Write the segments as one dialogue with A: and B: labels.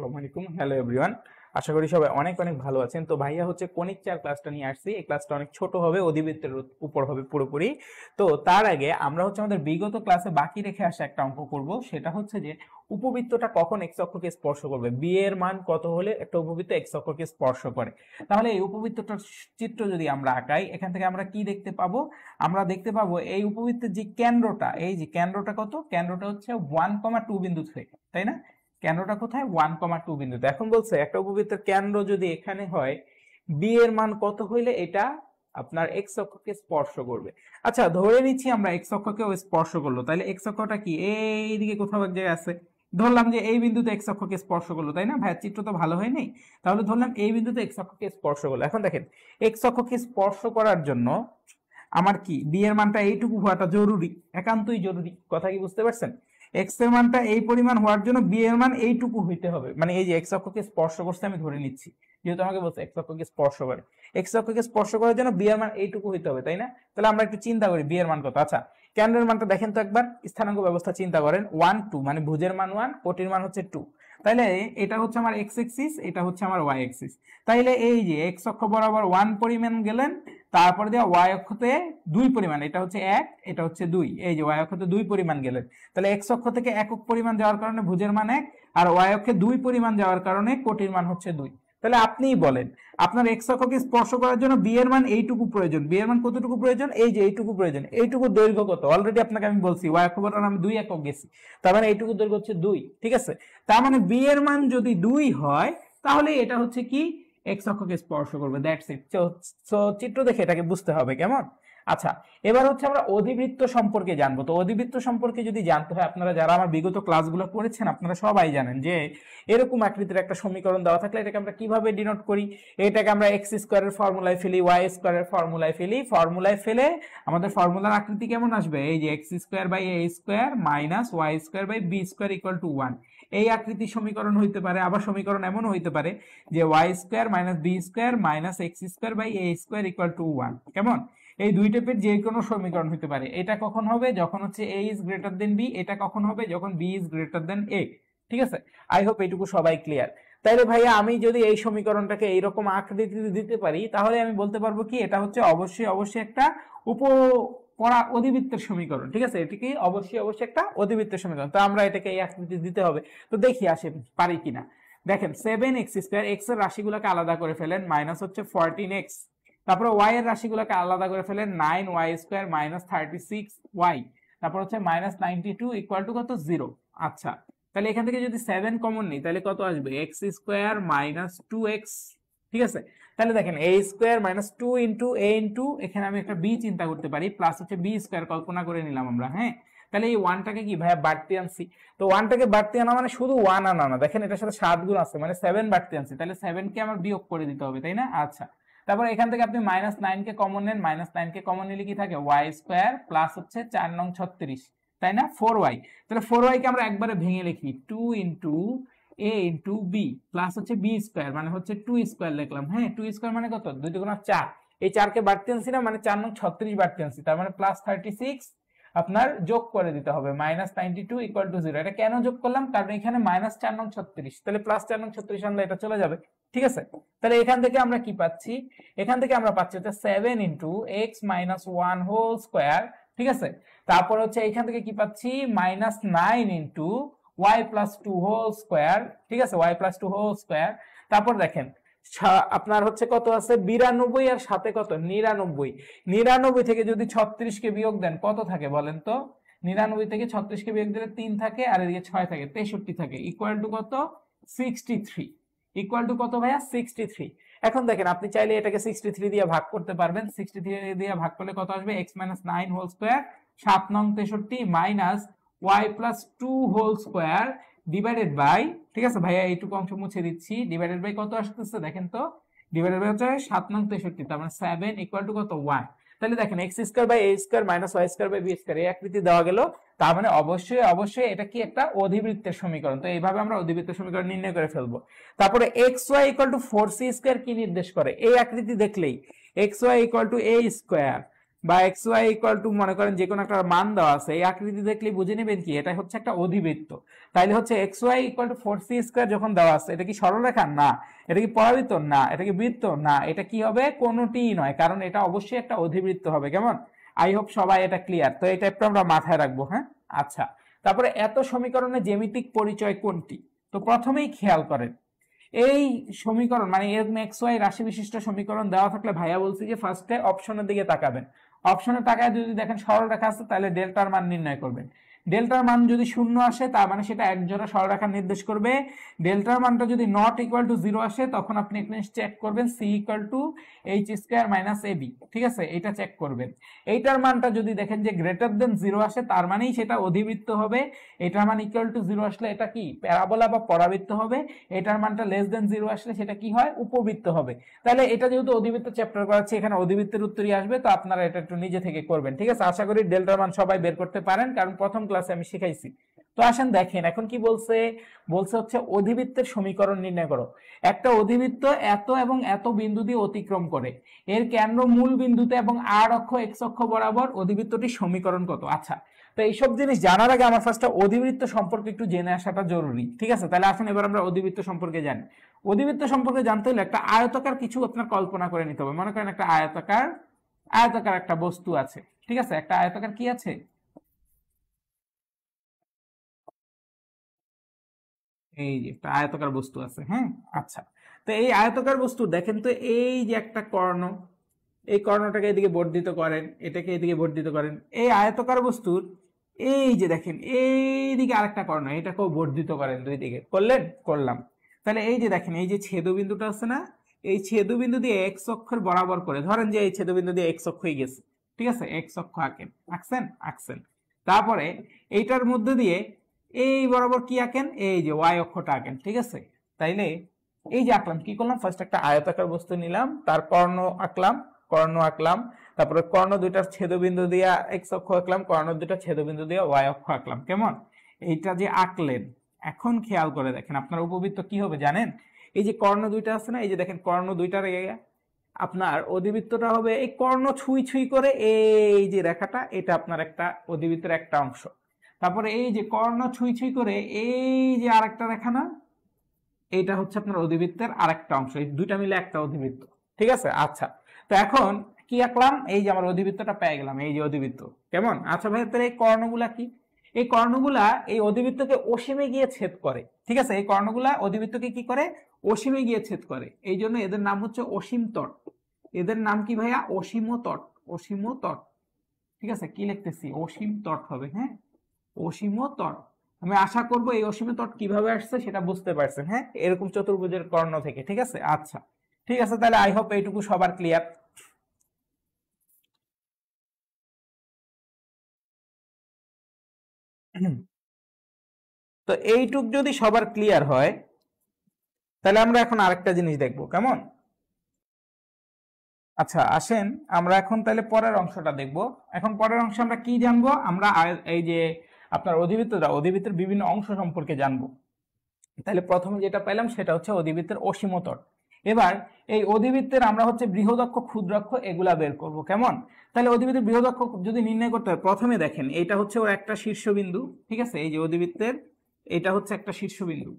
A: আসসালামু আলাইকুম hello everyone আশা করি সবাই অনেক অনেক ভালো আছেন তো ভাইয়া হচ্ছে কনিক চার ক্লাসটা নিয়ে আসছি এই ক্লাসটা অনেক ছোট হবে অধিবৃত্তের উপর হবে পুরোপুরি তো তার আগে আমরা হচ্ছে আমাদের বিগত ক্লাসে বাকি রেখে আসা একটা অঙ্ক করব সেটা হচ্ছে যে উপবৃত্তটা কখন এক অক্ষকে স্পর্শ করবে বি এর মান কত হলে একটা উপবৃত্ত এক অক্ষকে স্পর্শ করে তাহলে এই উপবৃত্তটার চিত্র যদি আমরা আঁকাই এখান থেকে আমরা কি দেখতে পাবো আমরা দেখতে পাবো এই উপবৃত্তের যে কেন্দ্রটা এই যে কেন্দ্রটা কত কেন্দ্রটা হচ্ছে ওয়ান কমা টু বিন্দু থেকে তাই না কেন্দ্রটা কোথায় ওয়ান কমা টু বিন্দুতে এখন বলছে একটা উপবৃত্তের কেন্দ্র যদি এখানে হয় বি এর মান কত হইলে এটা আপনার এক্স অক্ষকে স্পর্শ করবে আচ্ছা ধরে নিচ্ছি আমরা এক্স অক্ষকে স্পর্শ করলো তাহলে এক্স অক্ষটা কি এইদিকে কোথাও এক জায়গায় আছে ধরলাম যে এই বিন্দুতে এক্স অক্ষকে স্পর্শ করলো তাই না ভাইয়ের চিত্র তো ভালো হয়নি তাহলে ধরলাম এই বিন্দুতে এক্স অক্ষকে স্পর্শ করলো এখন দেখেন এক্স অক্ষকে স্পর্শ করার জন্য আমার কি বি এর মানটা এইটুকু হওয়াটা জরুরি একান্তই জরুরি কথা কি বুঝতে পারছেন এক্স এর মানটা এই পরিমাণ হওয়ার জন্য বি এর মান এইটুকু হইতে হবে মানে এই যে এক্স অক্ষকে স্পর্শ করছে আমি ধরে নিচ্ছি যেহেতু আমাকে বলছে এক্স অক্ষকে স্পর্শ করে এক্স অক্ষকে স্পর্শ করার জন্য বি এর মান এইটুকু হইতে হবে তাই না তাহলে আমরা একটু চিন্তা করি বি এর মান কত আচ্ছা কেন্দ্রের মানটা দেখেন তো একবার স্থানাঙ্ক ব্যবস্থা চিন্তা করেন ওয়ান টু মানে ভুজের মান ওয়ান কোটির মান হচ্ছে টু তাইলে এটা হচ্ছে আমার এক্স এক্সিস এটা হচ্ছে আমার ওয়াই এক্সিস তাইলে এই যে এক্স অক্ষ বরাবর ওয়ান পরিমাণ গেলেন তারপরে দেওয়া ওয়াই অক্ষতে দুই পরিমাণ এটা হচ্ছে এক এটা হচ্ছে দুই এই যে ওয়াই অক্ষতে দুই পরিমাণ গেলেন তাহলে এক্স অক্ষ থেকে একক পরিমাণ যাওয়ার কারণে ভুজের মান এক আর ওয়াই অক্ষে দুই পরিমাণ যাওয়ার কারণে কোটির মান হচ্ছে দুই তাহলে আপনিই বলেন আপনার এক্স অক্ষকে স্পর্শ করার জন্য বিয়ের মান এইটুকু প্রয়োজন বিয়ের মান কতটুকু প্রয়োজন এই যে এইটুকু প্রয়োজন এইটুকু দৈর্ঘ্য কত অলরেডি আপনাকে আমি বলছি ওয়াই অক্ষ ঘটনা আমি দুই একক গেছি তার মানে এইটুকু দৈর্ঘ্য হচ্ছে দুই ঠিক আছে তার মানে বিয়ের মান যদি দুই হয় তাহলে এটা হচ্ছে কি এক্স অক্ষকে স্পর্শ করবে দ্যাটস ইট সো চিত্র দেখে এটাকে বুঝতে হবে কেমন আচ্ছা এবার হচ্ছে আমরা অধিবৃত্ত সম্পর্কে জানবো তো অধিবৃত্ত সম্পর্কে যদি জানতে হয় আপনারা যারা আমার বিগত ক্লাসগুলো করেছেন আপনারা সবাই জানেন যে এরকম আকৃতির একটা সমীকরণ দেওয়া থাকলে এটাকে আমরা কিভাবে ডিনোট করি এটাকে আমরা এক্স স্কোয়ারের ফর্মুলায় ফেলি ওয়াই স্কোয়ারের ফর্মুলায় ফেলি ফর্মুলায় ফেলে আমাদের ফর্মুলার আকৃতি কেমন আসবে এই যে x square by A square minus y square by B square equal to one এই আকৃতির সমীকরণ হইতে পারে আবার সমীকরণ এমন হইতে পারে যে y square minus B square minus x square by A square equal to one কেমন এই দুই টাইপের যে কোনো সমীকরণ হইতে পারে এটা কখন হবে যখন হচ্ছে A is greater than B এটা কখন হবে যখন বি ইজ গ্রেটার দেন এ ঠিক আছে আই হোপ এইটুকু সবাই ক্লিয়ার তাইলে ভাইয়া আমি যদি এই সমীকরণটাকে এইরকম আকৃতি দিতে পারি তাহলে আমি বলতে পারবো কি এটা হচ্ছে অবশ্যই অবশ্যই একটা উপ করা অধিবৃত্তের সমীকরণ ঠিক আছে এটিকে অবশ্যই অবশ্যই একটা অধিবৃত্তের সমীকরণ তো আমরা এটাকে এই আকৃতি দিতে হবে তো দেখি আসে পারি কিনা দেখেন সেভেন এক্স স্কোয়ার এক্স এর রাশিগুলোকে আলাদা করে ফেলেন মাইনাস হচ্ছে ফোরটিন এক্স তারপর ওয়াই এর রাশিগুলোকে আলাদা করে ফেলেন nine y square minus thirty six y তারপর হচ্ছে minus ninety two equal to কত জিরো আচ্ছা তাহলে এখান থেকে যদি সেভেন কমন নেই তাহলে কত আসবে x square minus two x ঠিক আছে তাহলে দেখেন A square minus two into A into এখানে আমি একটা বি চিন্তা করতে পারি প্লাস হচ্ছে বি স্কোয়ার কল্পনা করে নিলাম আমরা হ্যাঁ তাহলে এই ওয়ানটাকে কি ভাইয়া বাড়তি আনছি তো ওয়ানটাকে বাড়তে আনা মানে শুধু ওয়ান আনা না দেখেন এটার সাথে সাত গুণ আছে মানে সেভেন বাড়তি আনছি তাহলে সেভেনকে আমার বিয়োগ করে দিতে হবে তাই না আচ্ছা তারপর এখান থেকে আপনি মাইনাস নাইনকে কমন নেন মাইনাস নাইনকে কমন নিলে কি থাকে ওয়াই স্কোয়ার প্লাস হচ্ছে চার নং ছত্রিশ তাই না ফোর ওয়াই তাহলে ফোর ওয়াইকে আমরা একবারে ভেঙে লিখি টু ইন্টু এ ইন্টু বি প্লাস হচ্ছে বি স্কোয়ার মানে হচ্ছে টু স্কোয়ার লিখলাম হ্যাঁ টু স্কোয়ার মানে কত দুই দুগুণা চার এই চারকে বাড়তে আনছি না মানে চার নং ছত্রিশ বাড়তে আনছি তার মানে প্লাস থার্টি সিক্স আপনার যোগ করে দিতে হবে minus ninety two equal to zero এটা কেন যোগ করলাম কারণ এখানে মাইনাস চার নং ছত্রিশ তাহলে প্লাস চার নং ছত্রিশ আনলে এটা চলে যাবে ঠিক আছে তাহলে এখান থেকে আমরা কি পাচ্ছি এখান থেকে আমরা পাচ্ছি হচ্ছে seven into x minus one whole square ঠিক আছে তারপর হচ্ছে এখান থেকে কি পাচ্ছি minus nine into y plus two whole square ঠিক আছে y plus two whole square তারপর দেখেন আপনার হচ্ছে কত আছে বিরানব্বই আর সাথে কত নিরানব্বই নিরানব্বই থেকে যদি ছত্রিশকে বিয়োগ দেন কত থাকে বলেন তো নিরানব্বই থেকে ছত্রিশকে বিয়োগ দিলে তিন থাকে আর এদিকে ছয় থাকে তেষট্টি থাকে ইকুয়াল টু কত সিক্সটি থ্রি ইকুয়াল টু কত ভাইয়া সিক্সটি থ্রি এখন দেখেন আপনি চাইলে এটাকে সিক্সটি থ্রি দিয়ে ভাগ করতে পারবেন সিক্সটি থ্রি দিয়ে ভাগ করলে কত আসবে x minus nine whole square সাত নং তেষট্টি minus y plus two whole square divided by ঠিক আছে ভাইয়া এইটুকু অংশ মুছে দিচ্ছি ডিভাইডেড বাই কত আসতেছে দেখেন তো ডিভাইডেড বাই হচ্ছে সাত নং তেষট্টি তার মানে সেভেন ইকুয়াল টু কত ওয়ান তাহলে দেখেন x square by A square minus y square by B square এই আকৃতি দেওয়া গেল তার মানে অবশ্যই অবশ্যই এটা কি একটা অধিবৃত্তের সমীকরণ তো এইভাবে আমরা অধিবৃত্তের সমীকরণ নির্ণয় করে ফেলবো তারপরে x y equal to four C square কি নির্দেশ করে এই আকৃতি দেখলেই x y equal to A square বা এক্স ওয়াই ইকুয়াল টু মনে করেন যে কোনো একটা মান দেওয়া আছে এই আকৃতি দেখলে বুঝে নেবেন কি এটা হচ্ছে একটা অধিবৃত্ত তাইলে হচ্ছে x y equal to four C square যখন দেওয়া আছে এটা কি সরলরেখা না এটা কি পরাবৃত্ত না এটা কি বৃত্ত না এটা কি হবে কোনোটি নয় কারণ এটা অবশ্যই একটা অধিবৃত্ত হবে কেমন আই হোপ সবাই এটা ক্লিয়ার তো এটা একটু আমরা মাথায় রাখবো হ্যাঁ আচ্ছা তারপরে এত সমীকরণে জ্যামিতিক পরিচয় কোনটি তো প্রথমেই খেয়াল করেন এই সমীকরণ মানে এরকম এক্স ওয়াই রাশি বিশিষ্ট সমীকরণ দেওয়া থাকলে ভাইয়া বলছি যে ফার্স্টে অপশনের দিকে তাকাবেন অপশনের টাকায় যদি দেখেন সরল রেখা আছে তাহলে ডেল্টার মান নির্ণয় করবেন ডেল্টার মান যদি শূন্য আসে তার মানে সেটা এক জোড়া সরলরেখা নির্দেশ করবে ডেল্টার মানটা যদি নট ইকুয়াল টু জিরো আসে তখন আপনি এখানে চেক করবেন C equal to H square minus AB ঠিক আছে এটা চেক করবেন এইটার মানটা যদি দেখেন যে গ্রেটার দেন জিরো আসে তার মানেই সেটা অধিবৃত্ত হবে এটার মান ইকুয়াল টু জিরো আসলে এটা কি প্যারাবোলা বা পরাবৃত্ত হবে এটার মানটা লেস দেন জিরো আসলে সেটা কি হয় উপবৃত্ত হবে তাহলে এটা যেহেতু অধিবৃত্ত চ্যাপ্টার করা আছে এখানে অধিবৃত্তের উত্তরই আসবে তো আপনারা এটা একটু নিজে থেকে করবেন ঠিক আছে আশা করি ডেল্টার মান সবাই বের করতে পারেন কারণ প্রথম ক্লাস ক্লাসে আমি শিখাইছি তো আসেন দেখেন এখন কি বলছে বলছে হচ্ছে অধিবৃত্তের সমীকরণ নির্ণয় করো একটা অধিবৃত্ত এত এবং এত বিন্দু দিয়ে অতিক্রম করে এর কেন্দ্র মূল বিন্দুতে এবং আর অক্ষ এক্স অক্ষ বরাবর অধিবৃত্তটির সমীকরণ কত আচ্ছা তো এইসব জিনিস জানার আগে আমার ফার্স্টটা অধিবৃত্ত সম্পর্কে একটু জেনে আসাটা জরুরি ঠিক আছে তাহলে আসুন এবার আমরা অধিবৃত্ত সম্পর্কে জানি অধিবৃত্ত সম্পর্কে জানতে হলে একটা আয়তাকার কিছু আপনার কল্পনা করে নিতে হবে মনে করেন একটা আয়তাকার আয়তাকার একটা বস্তু আছে ঠিক আছে একটা আয়তাকার কি আছে এই যে একটা আয়তকার বস্তু আছে হ্যাঁ আচ্ছা তো এই আয়তকার বস্তু দেখেন তো এই যে একটা কর্ণ এই কর্ণটাকে এদিকে বর্ধিত করেন এটাকে এদিকে বর্ধিত করেন এই আয়তকার বস্তুর এই যে দেখেন এই দিকে আরেকটা কর্ণ এটাকেও বর্ধিত করেন দুই দিকে করলেন করলাম তাহলে এই যে দেখেন এই যে ছেদবিন্দুটা আছে না এই ছেদবিন্দু দিয়ে এক্স অক্ষর বরাবর করে ধরেন যে এই ছেদবিন্দু দিয়ে এক্স অক্ষ হয়ে গেছে ঠিক আছে এক্স অক্ষ আঁকেন আঁকছেন আঁকছেন তারপরে এইটার মধ্যে দিয়ে এই বরাবর কি আঁকেন এই যে ওয়াই অক্ষটা আঁকেন ঠিক আছে তাইলে এই যে আঁকলাম কি করলাম ফার্স্ট একটা আয়তাকার বস্তু নিলাম তার কর্ণ আঁকলাম কর্ণ আঁকলাম তারপরে কর্ণ দুইটার ছেদবিন্দু দিয়া এক্স অক্ষ আঁকলাম কর্ণ দুইটা ছেদবিন্দু দিয়া ওয়াই অক্ষ আঁকলাম কেমন এইটা যে আঁকলেন এখন খেয়াল করে দেখেন আপনার উপবৃত্ত কি হবে জানেন এই যে কর্ণ দুইটা আছে না এই যে দেখেন কর্ণ দুইটার আপনার অধিবৃত্তটা হবে এই কর্ণ ছুঁই ছুঁই করে এই যে রেখাটা এটা আপনার একটা অধিবৃত্তের একটা অংশ তারপরে এই যে কর্ণ ছুঁই ছুঁই করে এই যে আরেকটা রেখা না এইটা হচ্ছে আপনার অধিবৃত্তের আরেকটা অংশ এই দুইটা মিলে একটা অধিবৃত্ত ঠিক আছে আচ্ছা তো এখন কি আঁকলাম এই যে আমার অধিবৃত্তটা পেয়ে গেলাম এই যে অধিবৃত্ত কেমন আচ্ছা ভাই তাহলে এই কর্ণগুলা কি এই কর্ণগুলা এই অধিবৃত্তকে অসীমে গিয়ে ছেদ করে ঠিক আছে এই কর্ণগুলা অধিবৃত্তকে কি করে অসীমে গিয়ে ছেদ করে এই জন্য এদের নাম হচ্ছে অসীম তট এদের নাম কি ভাইয়া অসীম তট অসীম তট ঠিক আছে কি লিখতেছি অসীম তট হবে হ্যাঁ অসীম তরফ আমি আশা করব এই অসীম তট কিভাবে আসছে সেটা বুঝতে পারছেন হ্যাঁ এরকম চতুর্ভুজের কর্ণ থেকে ঠিক আছে আচ্ছা ঠিক আছে তাহলে আই হোপ এইটুকু সবার ক্লিয়ার তো এইটুক যদি সবার ক্লিয়ার হয় তাহলে আমরা এখন আরেকটা জিনিস দেখব কেমন আচ্ছা আসেন আমরা এখন তাহলে পরের অংশটা দেখব এখন পরের অংশে আমরা কি জানবো আমরা এই যে আপনার অধিবৃত্তরা অধিবৃত্তের বিভিন্ন অংশ সম্পর্কে জানবো তাহলে প্রথমে যেটা পেলাম সেটা হচ্ছে অধিবৃত্তের অসীমতর এবার এই অধিবৃত্তের আমরা হচ্ছে বৃহদক্ষ ক্ষুদ্রাক্ষ এগুলা বের করব কেমন তাহলে অধিবৃত্তের বৃহদক্ষ যদি নির্ণয় করতে হয় প্রথমে দেখেন এটা হচ্ছে ওর একটা শীর্ষবিন্দু ঠিক আছে এই যে অধিবৃত্তের এটা হচ্ছে একটা শীর্ষবিন্দু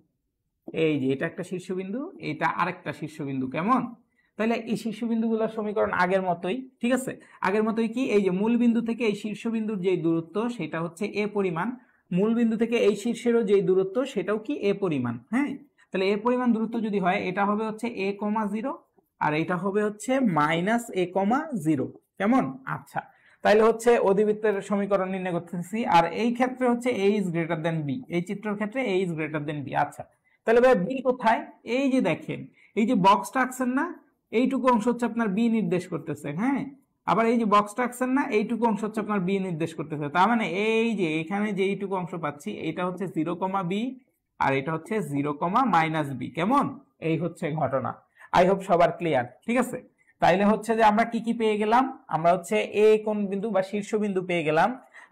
A: এই যে এটা একটা শীর্ষবিন্দু এটা আরেকটা শীর্ষবিন্দু কেমন তাহলে এই শীর্ষবিন্দুগুলোর সমীকরণ আগের মতোই ঠিক আছে আগের মতোই কি এই যে মূল বিন্দু থেকে এই শীর্ষবিন্দুর যে দূরত্ব সেটা হচ্ছে এ পরিমাণ মূল বিন্দু থেকে এই শীর্ষেরও যে দূরত্ব সেটাও কি এ পরিমাণ হ্যাঁ তাহলে এ পরিমাণ দূরত্ব যদি হয় এটা হবে হচ্ছে এ কমা জিরো আর এটা হবে হচ্ছে মাইনাস এ কমা জিরো কেমন আচ্ছা তাইলে হচ্ছে অধিবৃত্তের সমীকরণ নির্ণয় করতেছি আর এই ক্ষেত্রে হচ্ছে A is greater than B এই চিত্রের ক্ষেত্রে A is greater than B আচ্ছা তাহলে ভাই বি কোথায় এই যে দেখেন এই যে বক্সটা আঁকছেন না এইটুকু অংশ হচ্ছে আপনার বি নির্দেশ করতেছে হ্যাঁ আবার এই যে বক্স ট্রাকশন না এইটুকু অংশ হচ্ছে আপনার বি নির্দেশ করতেছে তার মানে এই যে এখানে যে এইটুকু অংশ পাচ্ছি এটা হচ্ছে জিরো কমা বি আর এটা হচ্ছে জিরো কমা মাইনাস বি কেমন এই হচ্ছে ঘটনা আই হোপ সবার ক্লিয়ার ঠিক আছে তাইলে হচ্ছে যে আমরা কি কি পেয়ে গেলাম আমরা হচ্ছে এ কোন বিন্দু বা শীর্ষ বিন্দু পেয়ে গেলাম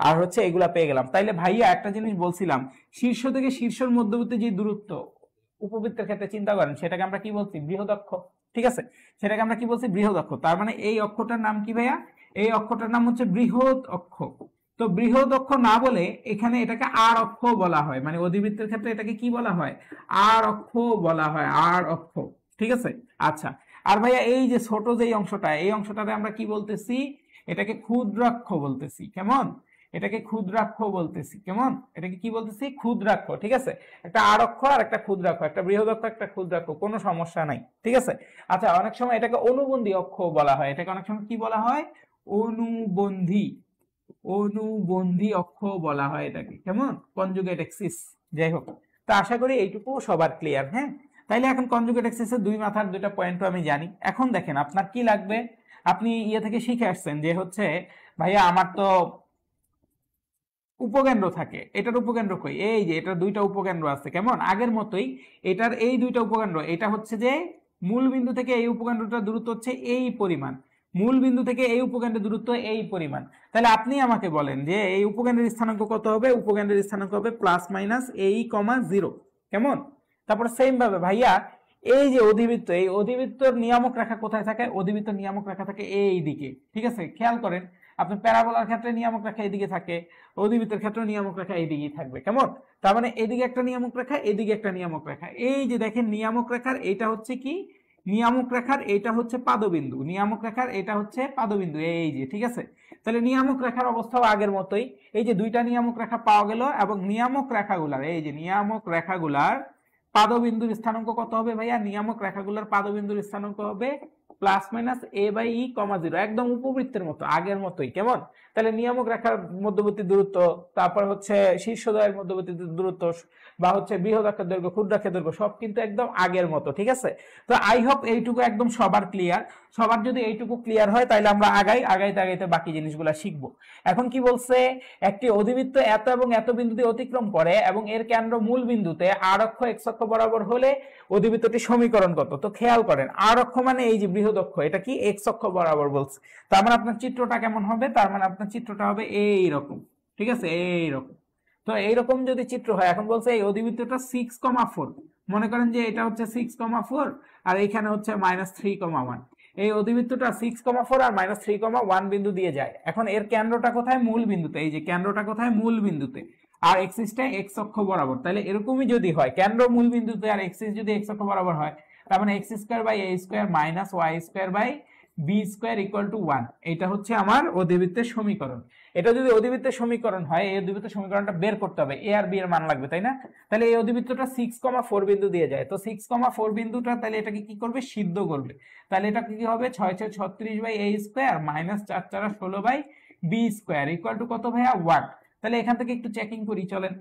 A: আর হচ্ছে এগুলা পেয়ে গেলাম তাইলে ভাইয়া একটা জিনিস বলছিলাম শীর্ষ থেকে শীর্ষের মধ্যবর্তী যে দূরত্ব উপবৃত্তের ক্ষেত্রে চিন্তা করেন সেটাকে আমরা কি বলছি বৃহদক্ষ ঠিক আছে সেটাকে আমরা কি বলছি বৃহৎ অক্ষ তার মানে এই অক্ষটার নাম কি ভাইয়া এই অক্ষটার নাম হচ্ছে বৃহৎ অক্ষ তো বৃহৎ অক্ষ না বলে এখানে এটাকে আর অক্ষ বলা হয় মানে অধিবৃত্তের ক্ষেত্রে এটাকে কি বলা হয় আর অক্ষ বলা হয় আর অক্ষ ঠিক আছে আচ্ছা আর ভাইয়া এই যে ছোট যে অংশটা এই অংশটাতে আমরা কি বলতেছি এটাকে ক্ষুদ্রাক্ষ বলতেছি কেমন এটাকে ক্ষুদ্রাক্ষ বলতেছি কেমন এটাকে কি বলতেছি ক্ষুদ্রাক্ষ ঠিক আছে একটা আরক্ষ আর একটা ক্ষুদ্রাক্ষ একটা বৃহদক্ষ একটা ক্ষুদ্রাক্ষ কোনো সমস্যা নাই ঠিক আছে আচ্ছা অনেক সময় এটাকে অনুবন্ধী অক্ষ বলা হয় এটাকে অনেক সময় কি বলা হয় অনুবন্ধী অনুবন্ধী অক্ষ বলা হয় এটাকে কেমন কনজুগেট এক্সিস যাই হোক তো আশা করি এইটুকু সবার ক্লিয়ার হ্যাঁ তাইলে এখন কনজুগেট এক্সিসের দুই মাথার দুইটা পয়েন্ট আমি জানি এখন দেখেন আপনার কি লাগবে আপনি ইয়ে থেকে শিখে আসছেন যে হচ্ছে ভাইয়া আমার তো উপকেন্দ্র থাকে এটার উপকেন্দ্র কই এই যে এটার দুইটা উপকেন্দ্র আছে কেমন আগের মতোই এটার এই দুইটা উপকেন্দ্র এটা হচ্ছে যে মূল বিন্দু থেকে এই উপকেন্দ্রটার দূরত্ব হচ্ছে এই পরিমাণ মূল বিন্দু থেকে এই উপকেন্দ্রের দূরত্ব এই পরিমাণ তাহলে আপনি আমাকে বলেন যে এই উপকেন্দ্রের স্থানাঙ্ক কত হবে উপকেন্দ্রের স্থানাঙ্ক হবে প্লাস মাইনাস এই কমা জিরো কেমন তারপর সেম ভাবে ভাইয়া এই যে অধিবৃত্ত এই অধিবৃত্তর নিয়ামক রেখা কোথায় থাকে অধিবৃত্ত নিয়ামক রেখা থাকে এই দিকে ঠিক আছে খেয়াল করেন আপনার প্যারাবোলার ক্ষেত্রে নিয়ামক রেখা এদিকে থাকে অধিবৃত্তের ক্ষেত্রে নিয়ামক রেখা এইদিকেই থাকবে কেমন তার মানে এদিকে একটা নিয়ামক রেখা এদিকে একটা নিয়ামক রেখা এই যে দেখেন নিয়ামক রেখার এটা হচ্ছে কি নিয়ামক রেখার এটা হচ্ছে পাদবিন্দু নিয়ামক রেখার এটা হচ্ছে পাদবিন্দু এই যে ঠিক আছে তাহলে নিয়ামক রেখার অবস্থাও আগের মতোই এই যে দুইটা নিয়ামক রেখা পাওয়া গেল এবং নিয়ামক রেখাগুলার এই যে নিয়ামক রেখাগুলার পাদবিন্দুর স্থানাঙ্ক কত হবে ভাইয়া নিয়ামক রেখাগুলার পাদবিন্দুর স্থানাঙ্ক হবে plus minus A by E comma zero একদম উপবৃত্তের মতো আগের মতোই কেমন তাহলে নিয়ামক রেখার মধ্যবর্তী দূরত্ব তারপর হচ্ছে শীর্ষদয়ের মধ্যবর্তী দূরত্ব বা হচ্ছে বৃহৎ রাখার দৈর্ঘ্য ক্ষুদ্র রাখার দৈর্ঘ্য সব কিন্তু একদম আগের মতো ঠিক আছে তো আই হোপ এইটুকু একদম সবার ক্লিয়ার সবার যদি এইটুকু ক্লিয়ার হয় তাহলে আমরা আগাই আগাইতে আগাইতে বাকি জিনিসগুলো শিখব এখন কি বলছে একটি অধিবৃত্ত এত এবং এত বিন্দুতে অতিক্রম করে এবং এর কেন্দ্র মূল বিন্দুতে আর অক্ষ এক অক্ষ বরাবর হলে অধিবৃত্তটি সমীকরণ কত তো খেয়াল করেন আর অক্ষ মানে এই যে বৃহৎ অক্ষ এটা কি এক অক্ষ বরাবর বলছে তার মানে আপনার চিত্রটা কেমন হবে তার মানে আপনার চিত্রটা হবে এই রকম ঠিক আছে এই রকম তো এই রকম যদি চিত্র হয় এখন বলছে এই অধিবৃত্তটা সিক্স কমা ফোর মনে করেন যে এটা হচ্ছে সিক্স কমা ফোর আর এইখানে হচ্ছে মাইনাস থ্রি কমা ওয়ান এই অধিবৃত্তটা সিক্স কমা ফোর আর মাইনাস থ্রি কমা ওয়ান বিন্দু দিয়ে যায় এখন এর কেন্দ্রটা কোথায় মূল বিন্দুতে এই যে কেন্দ্রটা কোথায় মূল বিন্দুতে আর এক্সিসটা এক্স অক্ষ বরাবর তাহলে এরকমই যদি হয় কেন্দ্র মূল বিন্দুতে আর এক্সিস যদি এক্স অক্ষ বরাবর হয় তার মানে x square by A square minus y square by B square equal to one এটা হচ্ছে আমার অধিবৃত্তের সমীকরণ এটা যদি অধিবৃত্তের সমীকরণ হয় এই অধিবৃত্তের সমীকরণটা বের করতে হবে এ আর বি এর মান লাগবে তাই না তাহলে এই অধিবৃত্তটা সিক্স কমা ফোর বিন্দু দিয়ে যায় তো সিক্স কমা ফোর বিন্দুটা তাহলে এটাকে কি করবে সিদ্ধ করবে তাহলে এটা কি হবে ছয় ছয় ছত্রিশ বাই এ স্কোয়ার মাইনাস চার চার ষোলো by B square equal to কত ভাইয়া ওয়ান তাহলে এখান থেকে একটু চেকিং করি চলেন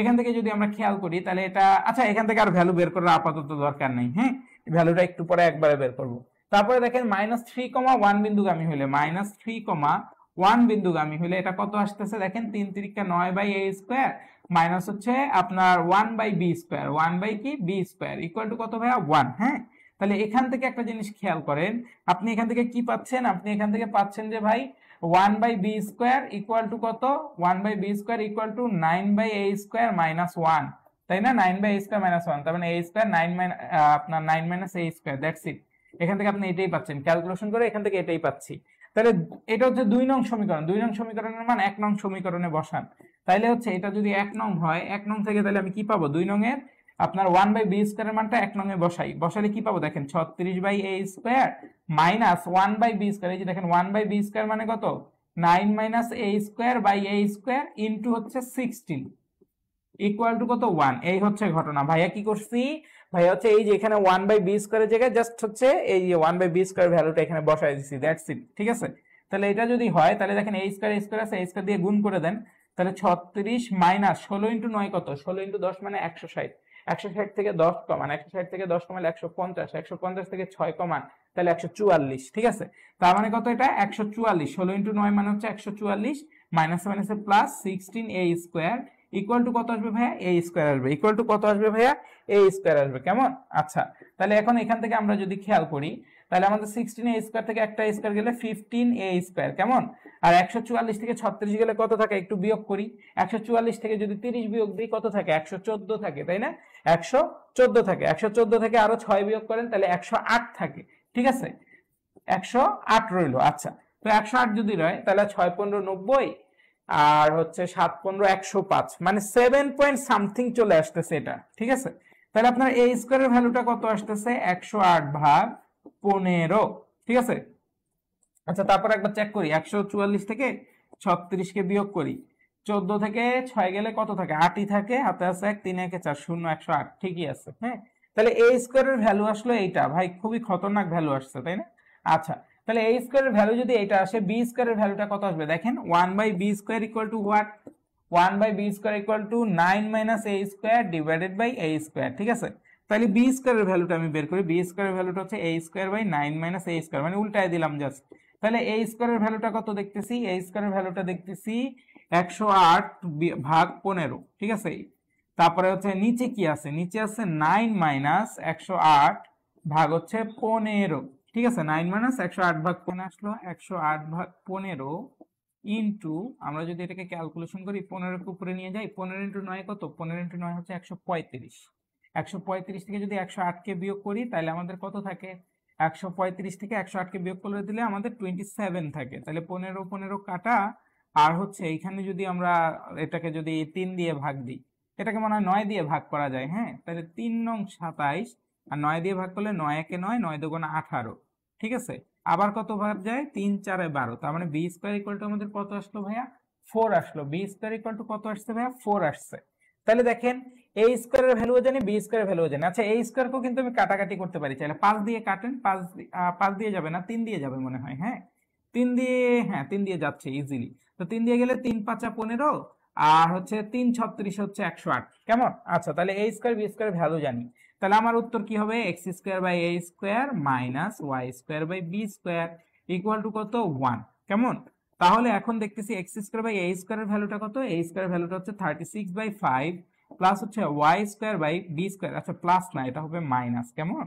A: এখান থেকে যদি আমরা খেয়াল করি তাহলে এটা আচ্ছা এখান থেকে আর ভ্যালু বের করার আপাতত দরকার নেই হ্যাঁ ভ্যালুটা একটু পরে একবারে বের করবো তারপরে দেখেন মাইনাস থ্রি কমা ওয়ান বিন্দুগামী হইলে মাইনাস থ্রি কমা ওয়ান বিন্দুগামী হইলে এটা কত আসতেছে দেখেন তিন তিরিকা নয় বাই এ স্কোয়ার মাইনাস হচ্ছে আপনার one by B square one by কি বি স্কোয়ার ইকুয়াল টু কত ভাইয়া ওয়ান হ্যাঁ তাহলে এখান থেকে একটা জিনিস খেয়াল করেন আপনি এখান থেকে কি পাচ্ছেন আপনি এখান থেকে পাচ্ছেন যে ভাই one by B square equal to কত one by B square equal to nine by A square minus one তাই না nine by A square minus one তার মানে এ স্কোয়ার নাইন আপনার nine minus A square that's it এখান থেকে আপনি এটাই পাচ্ছেন ক্যালকুলেশন করে এখান থেকে এটাই পাচ্ছি তাহলে এটা হচ্ছে দুই নং সমীকরণ দুই নং সমীকরণের মান এক নং সমীকরণে বসান তাইলে হচ্ছে এটা যদি এক নং হয় এক নং থেকে তাহলে আমি কি পাবো দুই নং এর আপনার ওয়ান বাই বি স্কোয়ারের মানটা এক নং এ বসাই বসালে কি পাবো দেখেন ছত্রিশ by A square minus one by B square এই যে দেখেন ওয়ান বাই বি স্কোয়ার মানে কত nine minus A square by A square into হচ্ছে সিক্সটিন ইকুয়াল টু কত ওয়ান এই হচ্ছে ঘটনা ভাইয়া কি করছি ভাই হচ্ছে এই যে এখানে ওয়ান বাই বি স্কোয়ারের জায়গায় জাস্ট হচ্ছে এই যে ওয়ান বাই বি স্কোয়ার ভ্যালুটা এখানে বসাই দিচ্ছি দ্যাটস ইট ঠিক আছে তাহলে এটা যদি হয় তাহলে দেখেন এই স্কোয়ার স্কোয়ার আছে এই স্কোয়ার দিয়ে গুণ করে দেন তাহলে ছত্রিশ মাইনাস ষোলো ইন্টু নয় কত ষোলো ইন্টু দশ মানে একশো ষাট একশো ষাট থেকে দশ কমান একশো ষাট থেকে দশ কমালে একশো পঞ্চাশ একশো পঞ্চাশ থেকে ছয় কমান তাহলে একশো চুয়াল্লিশ ঠিক আছে তার মানে কত এটা একশো চুয়াল্লিশ ষোলো ইন্টু নয় মানে হচ্ছে একশো চুয়াল্লিশ মাইনাস মাইনাসে plus sixteen A square equal to কত আসবে ভাইয়া এ স্কোয়ার আসবে ইকুয়াল টু কত আসবে ভাইয়া এ স্কোয়ার আসবে কেমন আচ্ছা তাহলে এখন এখান থেকে আমরা যদি খেয়াল করি তাহলে আমাদের সিক্সটিন এ স্কোয়ার থেকে একটা স্কোয়ার গেলে ফিফটিন এ স্কোয়ার কেমন আর একশো চুয়াল্লিশ থেকে ছত্রিশ গেলে কত থাকে একটু বিয়োগ করি একশো চুয়াল্লিশ থেকে যদি তিরিশ বিয়োগ দিই কত থাকে একশো চোদ্দ থাকে তাই না একশো চোদ্দ থাকে একশো চোদ্দ থেকে আরো ছয় বিয়োগ করেন তাহলে একশো আট থাকে ঠিক আছে একশো আট রইল আচ্ছা তো একশো আট যদি রয় তাহলে ছয় পনেরো নব্বই আর হচ্ছে সাত পনেরো একশো পাঁচ মানে সেভেন পয়েন্ট সামথিং চলে আসতেছে এটা ঠিক আছে তাহলে আপনার এ স্কোয়ারের ভ্যালুটা কত আসতেছে একশো আট ভাগ পনেরো ঠিক আছে আচ্ছা তারপর একবার চেক করি একশো চুয়াল্লিশ থেকে কে বিয়োগ করি চোদ্দ থেকে ছয় গেলে কত থাকে আটই থাকে হাতে আছে এক তিন একে চার শূন্য একশো আট ঠিকই আছে হ্যাঁ তাহলে এ স্কোয়ারের ভ্যালু আসলো এইটা ভাই খুবই খতরনাক ভ্যালু আসছে তাই না আচ্ছা তাহলে এ স্কোয়ারের ভ্যালু যদি এটা আসে বি স্কোয়ারের ভ্যালুটা কত আসবে দেখেন one by B square equal to what one by B square equal to nine minus A square divided by A square ঠিক আছে তাহলে বি স্কোয়ারের ভ্যালুটা আমি বের করি বি স্কোয়ারের ভ্যালুটা হচ্ছে A square by nine minus A square মানে উল্টায় দিলাম জাস্ট তাহলে এ স্কোয়ারের ভ্যালুটা কত দেখতেছি এ স্কোয়ারের ভ্যালুটা দেখতেছি একশো আট ভাগ পনেরো ঠিক আছে তারপরে হচ্ছে নিচে কি আছে নিচে আছে নাইন মাইনাস একশো আট ভাগ হচ্ছে পনেরো ঠিক আছে নাইন মাইনাস একশো আট ভাগ পনেরো আসলো একশো আট ভাগ পনেরো ইন্টু আমরা যদি এটাকে ক্যালকুলেশন করি পনেরোকে উপরে নিয়ে যাই পনেরো ইন্টু নয় কত পনেরো ইন্টু নয় হচ্ছে একশো পঁয়ত্রিশ একশো পঁয়ত্রিশ থেকে যদি একশো আটকে বিয়োগ করি তাহলে আমাদের কত থাকে একশো পঁয়ত্রিশ থেকে একশো আটকে বিয়োগ করে দিলে আমাদের টোয়েন্টি সেভেন থাকে তাহলে পনেরো পনেরো কাটা আর হচ্ছে এইখানে যদি আমরা এটাকে যদি তিন দিয়ে ভাগ দিই এটাকে মনে হয় নয় দিয়ে ভাগ করা যায় হ্যাঁ তাহলে তিন নং সাতাইশ আর নয় দিয়ে ভাগ করলে নয় একে নয় নয় দোকানে আঠারো ঠিক আছে আবার কত বাদ যায় তিন চারে বারো তার মানে বি স্কোয়ার ইকুয়াল টু আমাদের কত আসলো ভাইয়া ফোর আসলো বি স্কোয়ার ইকুয়াল টু কত আসছে ভাইয়া ফোর আসছে তাহলে দেখেন এ স্কোয়ারের ভ্যালুও জানি বি স্কোয়ারের ভ্যালুও জানি আচ্ছা এই স্কোয়ারকেও কিন্তু আমি কাটাকাটি করতে পারি চাইলে পাঁচ দিয়ে কাটেন পাঁচ পাঁচ দিয়ে যাবে না তিন দিয়ে যাবে মনে হয় হ্যাঁ তিন দিয়ে হ্যাঁ তিন দিয়ে যাচ্ছে ইজিলি তো তিন দিয়ে গেলে তিন পাঁচা পনেরো আর হচ্ছে তিন ছত্রিশ হচ্ছে একশো আট কেমন আচ্ছা তাহলে A square B square value জানি তাহলে আমার উত্তর কি হবে x square by A square minus y square by B square equal to কত ওয়ান কেমন তাহলে এখন দেখতেছি এক্স স্কোয়ার বাই এ স্কোয়ারের ভ্যালুটা কত এ স্কোয়ার ভ্যালুটা হচ্ছে thirty six by five plus হচ্ছে y square by B square আচ্ছা প্লাস না এটা হবে মাইনাস কেমন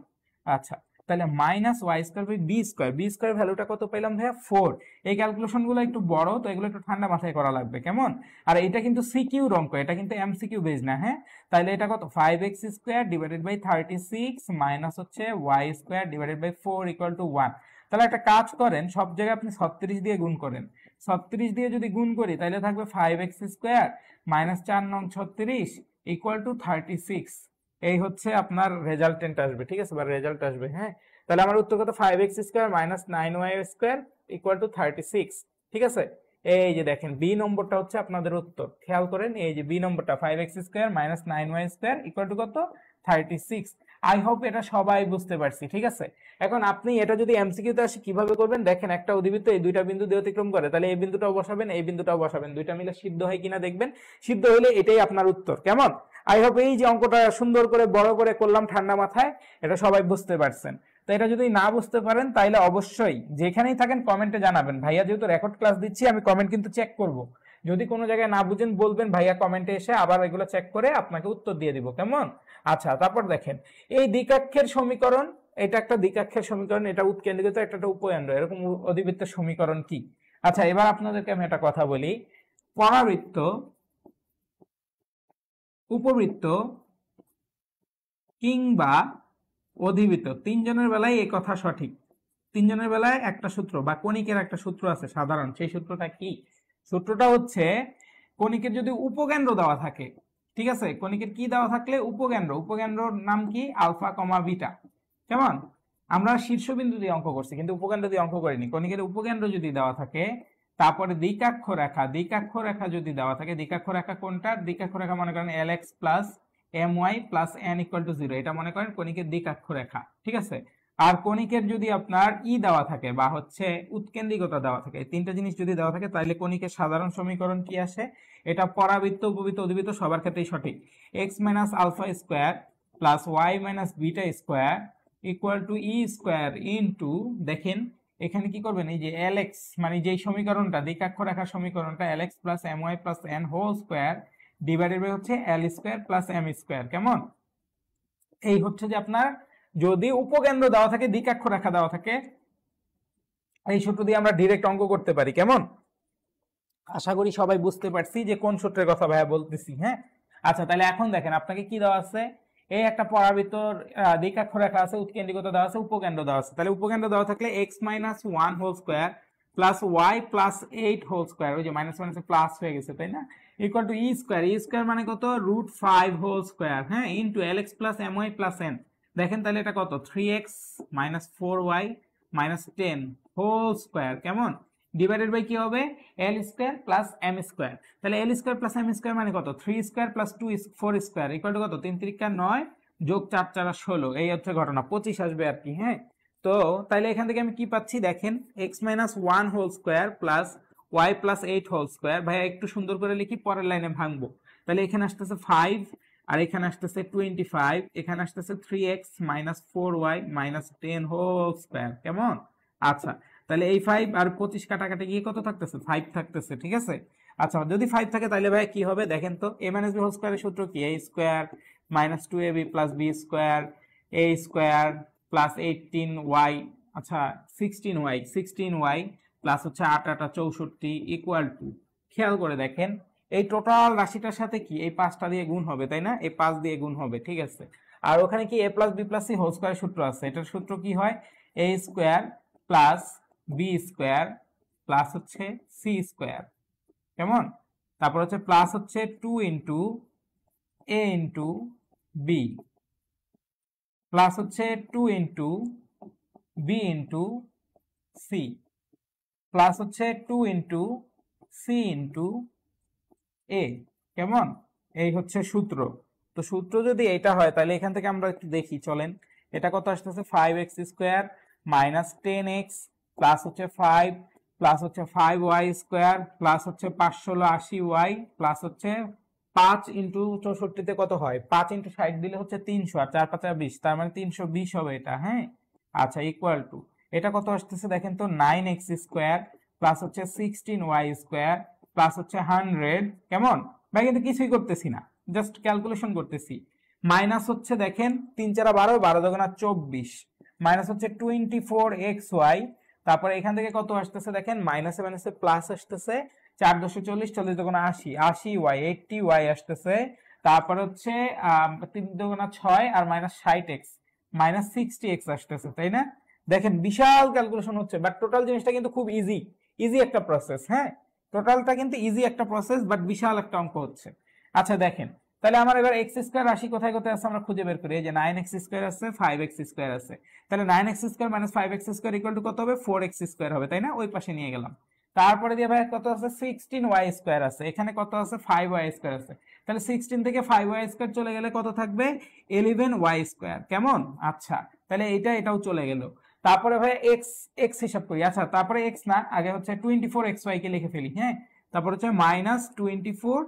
A: আচ্ছা তাহলে minus y square by B square B square ভ্যালুটা কত পেলাম ভাইয়া ফোর এই ক্যালকুলেশনগুলো একটু বড় তো এগুলো একটু ঠান্ডা মাথায় করা লাগবে কেমন আর এটা কিন্তু সিকিউর অঙ্ক এটা কিন্তু এম সিকিউ বেজ না হ্যাঁ তাহলে এটা কত five x square divided by thirty six minus হচ্ছে y square divided by four equal to one তাহলে একটা কাজ করেন সব জায়গায় আপনি ছত্রিশ দিয়ে গুণ করেন ছত্রিশ দিয়ে যদি গুণ করি তাহলে থাকবে ফাইভ এক্স স্কোয়ার মাইনাস চার নং ছত্রিশ ইকুয়াল টু থার্টি সিক্স এই হচ্ছে আপনার রেজাল্টেন্ট আসবে ঠিক আছে বা রেজাল্ট আসবে হ্যাঁ তাহলে আমার উত্তর কত five x square minus nine y square equal to thirty six ঠিক আছে এই যে দেখেন বি নম্বরটা হচ্ছে আপনাদের উত্তর খেয়াল করেন এই যে বি নম্বরটা five x square minus nine y square equal to কত থার্টি সিক্স আই হোপ এটা সবাই বুঝতে পারছি ঠিক আছে এখন আপনি এটা যদি এমসিকিউতে আসে কিভাবে করবেন দেখেন একটা উদ্বৃত্ত এই দুইটা বিন্দু দিয়ে অতিক্রম করে তাহলে এই বিন্দুটাও বসাবেন এই বিন্দুটাও বসাবেন দুইটা মিলে সিদ্ধ হয় কিনা দেখবেন সিদ্ধ হলে এটাই আপনার উত্তর কেমন আই হোপ এই যে অঙ্কটা সুন্দর করে বড় করে করলাম ঠান্ডা মাথায় এটা সবাই বুঝতে পারছেন তো এটা যদি না বুঝতে পারেন তাহলে অবশ্যই যেখানেই থাকেন কমেন্টে জানাবেন ভাইয়া যেহেতু রেকর্ড ক্লাস দিচ্ছি আমি কমেন্ট কিন্তু চেক করব যদি কোনো জায়গায় না বুঝেন বলবেন ভাইয়া কমেন্টে এসে আবার এগুলো চেক করে আপনাকে উত্তর দিয়ে দিব কেমন আচ্ছা তারপর দেখেন এই দ্বিকাক্ষের সমীকরণ এটা একটা দ্বিকাক্ষের সমীকরণ এটা উৎকেন্দ্রিত এটা একটা উপকেন্দ্র এরকম অধিবৃত্ত সমীকরণ কি আচ্ছা এবার আপনাদেরকে আমি একটা কথা বলি পরাবৃত্ত উপবৃত্ত কিংবা অধিবৃত্ত তিনজনের বেলায় এই কথা সঠিক তিনজনের বেলায় একটা সূত্র বা কণিকের একটা সূত্র আছে সাধারণ সেই সূত্রটা কি সূত্রটা হচ্ছে কণিকের যদি উপকেন্দ্র দেওয়া থাকে ঠিক আছে কণিকের কি দেওয়া থাকলে উপকেন্দ্র উপকেন্দ্র নাম কি আলফা কমা বিটা কেমন আমরা শীর্ষবিন্দু দিয়ে অঙ্ক করছি কিন্তু উপকেন্দ্র দিয়ে অঙ্ক করিনি কণিকের উপকেন্দ্র যদি দেওয়া থাকে তারপরে দ্বিকাক্ষ রেখা দ্বিকাক্ষ রেখা যদি দেওয়া থাকে দ্বিকাক্ষ রেখা কোনটা দ্বিকাক্ষ রেখা মনে করেন l x plus m y plus n equal to zero এটা মনে করেন কণিকের দ্বিকাক্ষ রেখা ঠিক আছে আর কণিকের যদি আপনার ই e দেওয়া থাকে বা হচ্ছে উৎকেন্দ্রিকতা দেওয়া থাকে তিনটা জিনিস যদি দেওয়া থাকে তাহলে কণিকের সাধারণ সমীকরণ কি আসে এটা পরাবৃত্ত উপবৃত্ত উদ্বৃত্ত সবার ক্ষেত্রেই সঠিক x minus alpha square plus y minus beta square equal to e square into দেখেন এখানে কি করবেন এই যে এল মানে যেই সমীকরণটা দ্বিকাক্ষ রেখার সমীকরণটা l plus m y plus n whole square divided by হচ্ছে l square plus m square কেমন এই হচ্ছে যে আপনার যদি উপকেন্দ্র দেওয়া থাকে দ্বিকাক্ষ রেখা দেওয়া থাকে এই সূত্র দিয়ে আমরা ডিরেক্ট অঙ্ক করতে পারি কেমন আশা করি সবাই বুঝতে পারছি যে কোন সূত্রের কথা ভাইয়া বলতেছি হ্যাঁ আচ্ছা তাহলে এখন দেখেন আপনাকে কি দেওয়া আছে এই একটা পরাবৃত্তর ভিতর দ্বিকাক্ষর রাখা আছে উৎকেন্দ্রিকতা দেওয়া আছে উপকেন্দ্র দেওয়া আছে তাহলে উপকেন্দ্র দেওয়া থাকলে x minus one whole square plus y plus eight whole square ওই যে মাইনাস মাইনাস প্লাস হয়ে গেছে তাই না equal to e square e square মানে কত রুট ফাইভ হোল স্কোয়ার হ্যাঁ into l x plus m y plus n দেখেন তাহলে এটা কত three x minus four y minus ten whole square কেমন ডিভাইডেড বাই কি হবে l square plus m square তাহলে এল স্কোয়ার প্লাস এম স্কোয়ার মানে কত three square plus two four square equal to কত তিন তিরিকা নয় যোগ চার চারা ষোলো এই হচ্ছে ঘটনা পঁচিশ আসবে আর কি হ্যাঁ তো তাহলে এখান থেকে আমি কি পাচ্ছি দেখেন x minus one whole square plus y plus eight whole square ভাইয়া একটু সুন্দর করে লিখি পরের লাইনে ভাঙবো তাহলে এখানে আসতেছে ফাইভ আর এখানে আসতেছে টোয়েন্টি ফাইভ এখানে আসতেছে three x minus four y minus ten whole square কেমন আচ্ছা তাহলে এই ফাইভ আর পঁচিশ কাটাকাটি গিয়ে কত থাকতেছে ফাইভ থাকতেছে ঠিক আছে আচ্ছা যদি ফাইভ থাকে তাহলে ভাই কি হবে দেখেন তো এ মাইনাস বি হোল স্কোয়ারের সূত্র কি a square minus two a b plus b square a square plus eighteen y আচ্ছা sixteen y sixteen y plus হচ্ছে আট আটা চৌষট্টি ইকুয়াল টু খেয়াল করে দেখেন এই টোটাল রাশিটার সাথে কি এই পাঁচটা দিয়ে গুণ হবে তাই না এই পাঁচ দিয়ে গুণ হবে ঠিক আছে আর ওখানে কি a plus b plus c whole square সূত্র আছে এটার সূত্র কি হয় a square plus b square plus হচ্ছে সি স্কোয়ার কেমন তারপর হচ্ছে প্লাস হচ্ছে টু ইন্টু এ ইন্টু বি প্লাস হচ্ছে two into b into c plus হচ্ছে two into c into a কেমন এই হচ্ছে সূত্র তো সূত্র যদি এটা হয় তাহলে এখান থেকে আমরা একটু দেখি চলেন এটা কত আসতেছে five x square minus ten x plus হচ্ছে ফাইভ প্লাস হচ্ছে ফাইভ ওয়াই স্কোয়ার প্লাস হচ্ছে পাঁচশো আশি ওয়াই প্লাস হচ্ছে পাঁচ ইন্টু চৌষট্টিতে কত হয় পাঁচ ইন্টু ষাট দিলে হচ্ছে তিনশো আর চার পাঁচ বিশ তার মানে তিনশো বিশ হবে এটা হ্যাঁ আচ্ছা ইকুয়াল টু এটা কত আসতেছে দেখেন তো নাইন এক্স স্কোয়ার প্লাস হচ্ছে সিক্সটিন ওয়াই স্কোয়ার প্লাস হচ্ছে হান্ড্রেড কেমন ভাই কিন্তু কিছুই করতেছি না জাস্ট ক্যালকুলেশন করতেছি মাইনাস হচ্ছে দেখেন তিন চারা বারো বারো দোকান চব্বিশ মাইনাস হচ্ছে টোয়েন্টি ফোর এক্স ওয়াই তারপরে এখান থেকে কত আসতেছে দেখেন মাইনাসে মাইনাসে প্লাস আসতেছে চার দুশো চল্লিশ চল্লিশ দোকান আশি আশি ওয়াই এইটটি ওয়াই আসতেছে তারপর হচ্ছে তিন দোকানা ছয় আর মাইনাস ষাট এক্স মাইনাস সিক্সটি এক্স আসতেছে তাই না দেখেন বিশাল ক্যালকুলেশন হচ্ছে বাট টোটাল জিনিসটা কিন্তু খুব ইজি ইজি একটা প্রসেস হ্যাঁ টোটালটা কিন্তু ইজি একটা প্রসেস বাট বিশাল একটা অঙ্ক হচ্ছে আচ্ছা দেখেন তাহলে আমার এবার এক্স স্কোয়ার রাশি কোথায় কোথায় আছে আমরা খুঁজে বের করি এই যে নাইন এক্স স্কোয়ার আছে ফাইভ এক্স স্কোয়ার আছে তাহলে nine x square minus five x square equal to কত হবে ফোর এক্স স্কোয়ার হবে তাই না ওই পাশে নিয়ে গেলাম তারপরে দিয়ে ভাই কত আছে সিক্সটিন ওয়াই স্কোয়ার আছে এখানে কত আছে ফাইভ ওয়াই স্কোয়ার আছে তাহলে সিক্সটিন থেকে ফাইভ ওয়াই স্কোয়ার চলে গেলে কত থাকবে ইলেভেন ওয়াই স্কোয়ার কেমন আচ্ছা তাহলে এটা এটাও চলে গেল তারপরে ভাই এক্স এক্স হিসাব করি আচ্ছা তারপরে এক্স না আগে হচ্ছে টোয়েন্টি ফোর এক্স ওয়াই কে লিখে ফেলি হ্যাঁ তারপর হচ্ছে minus twenty four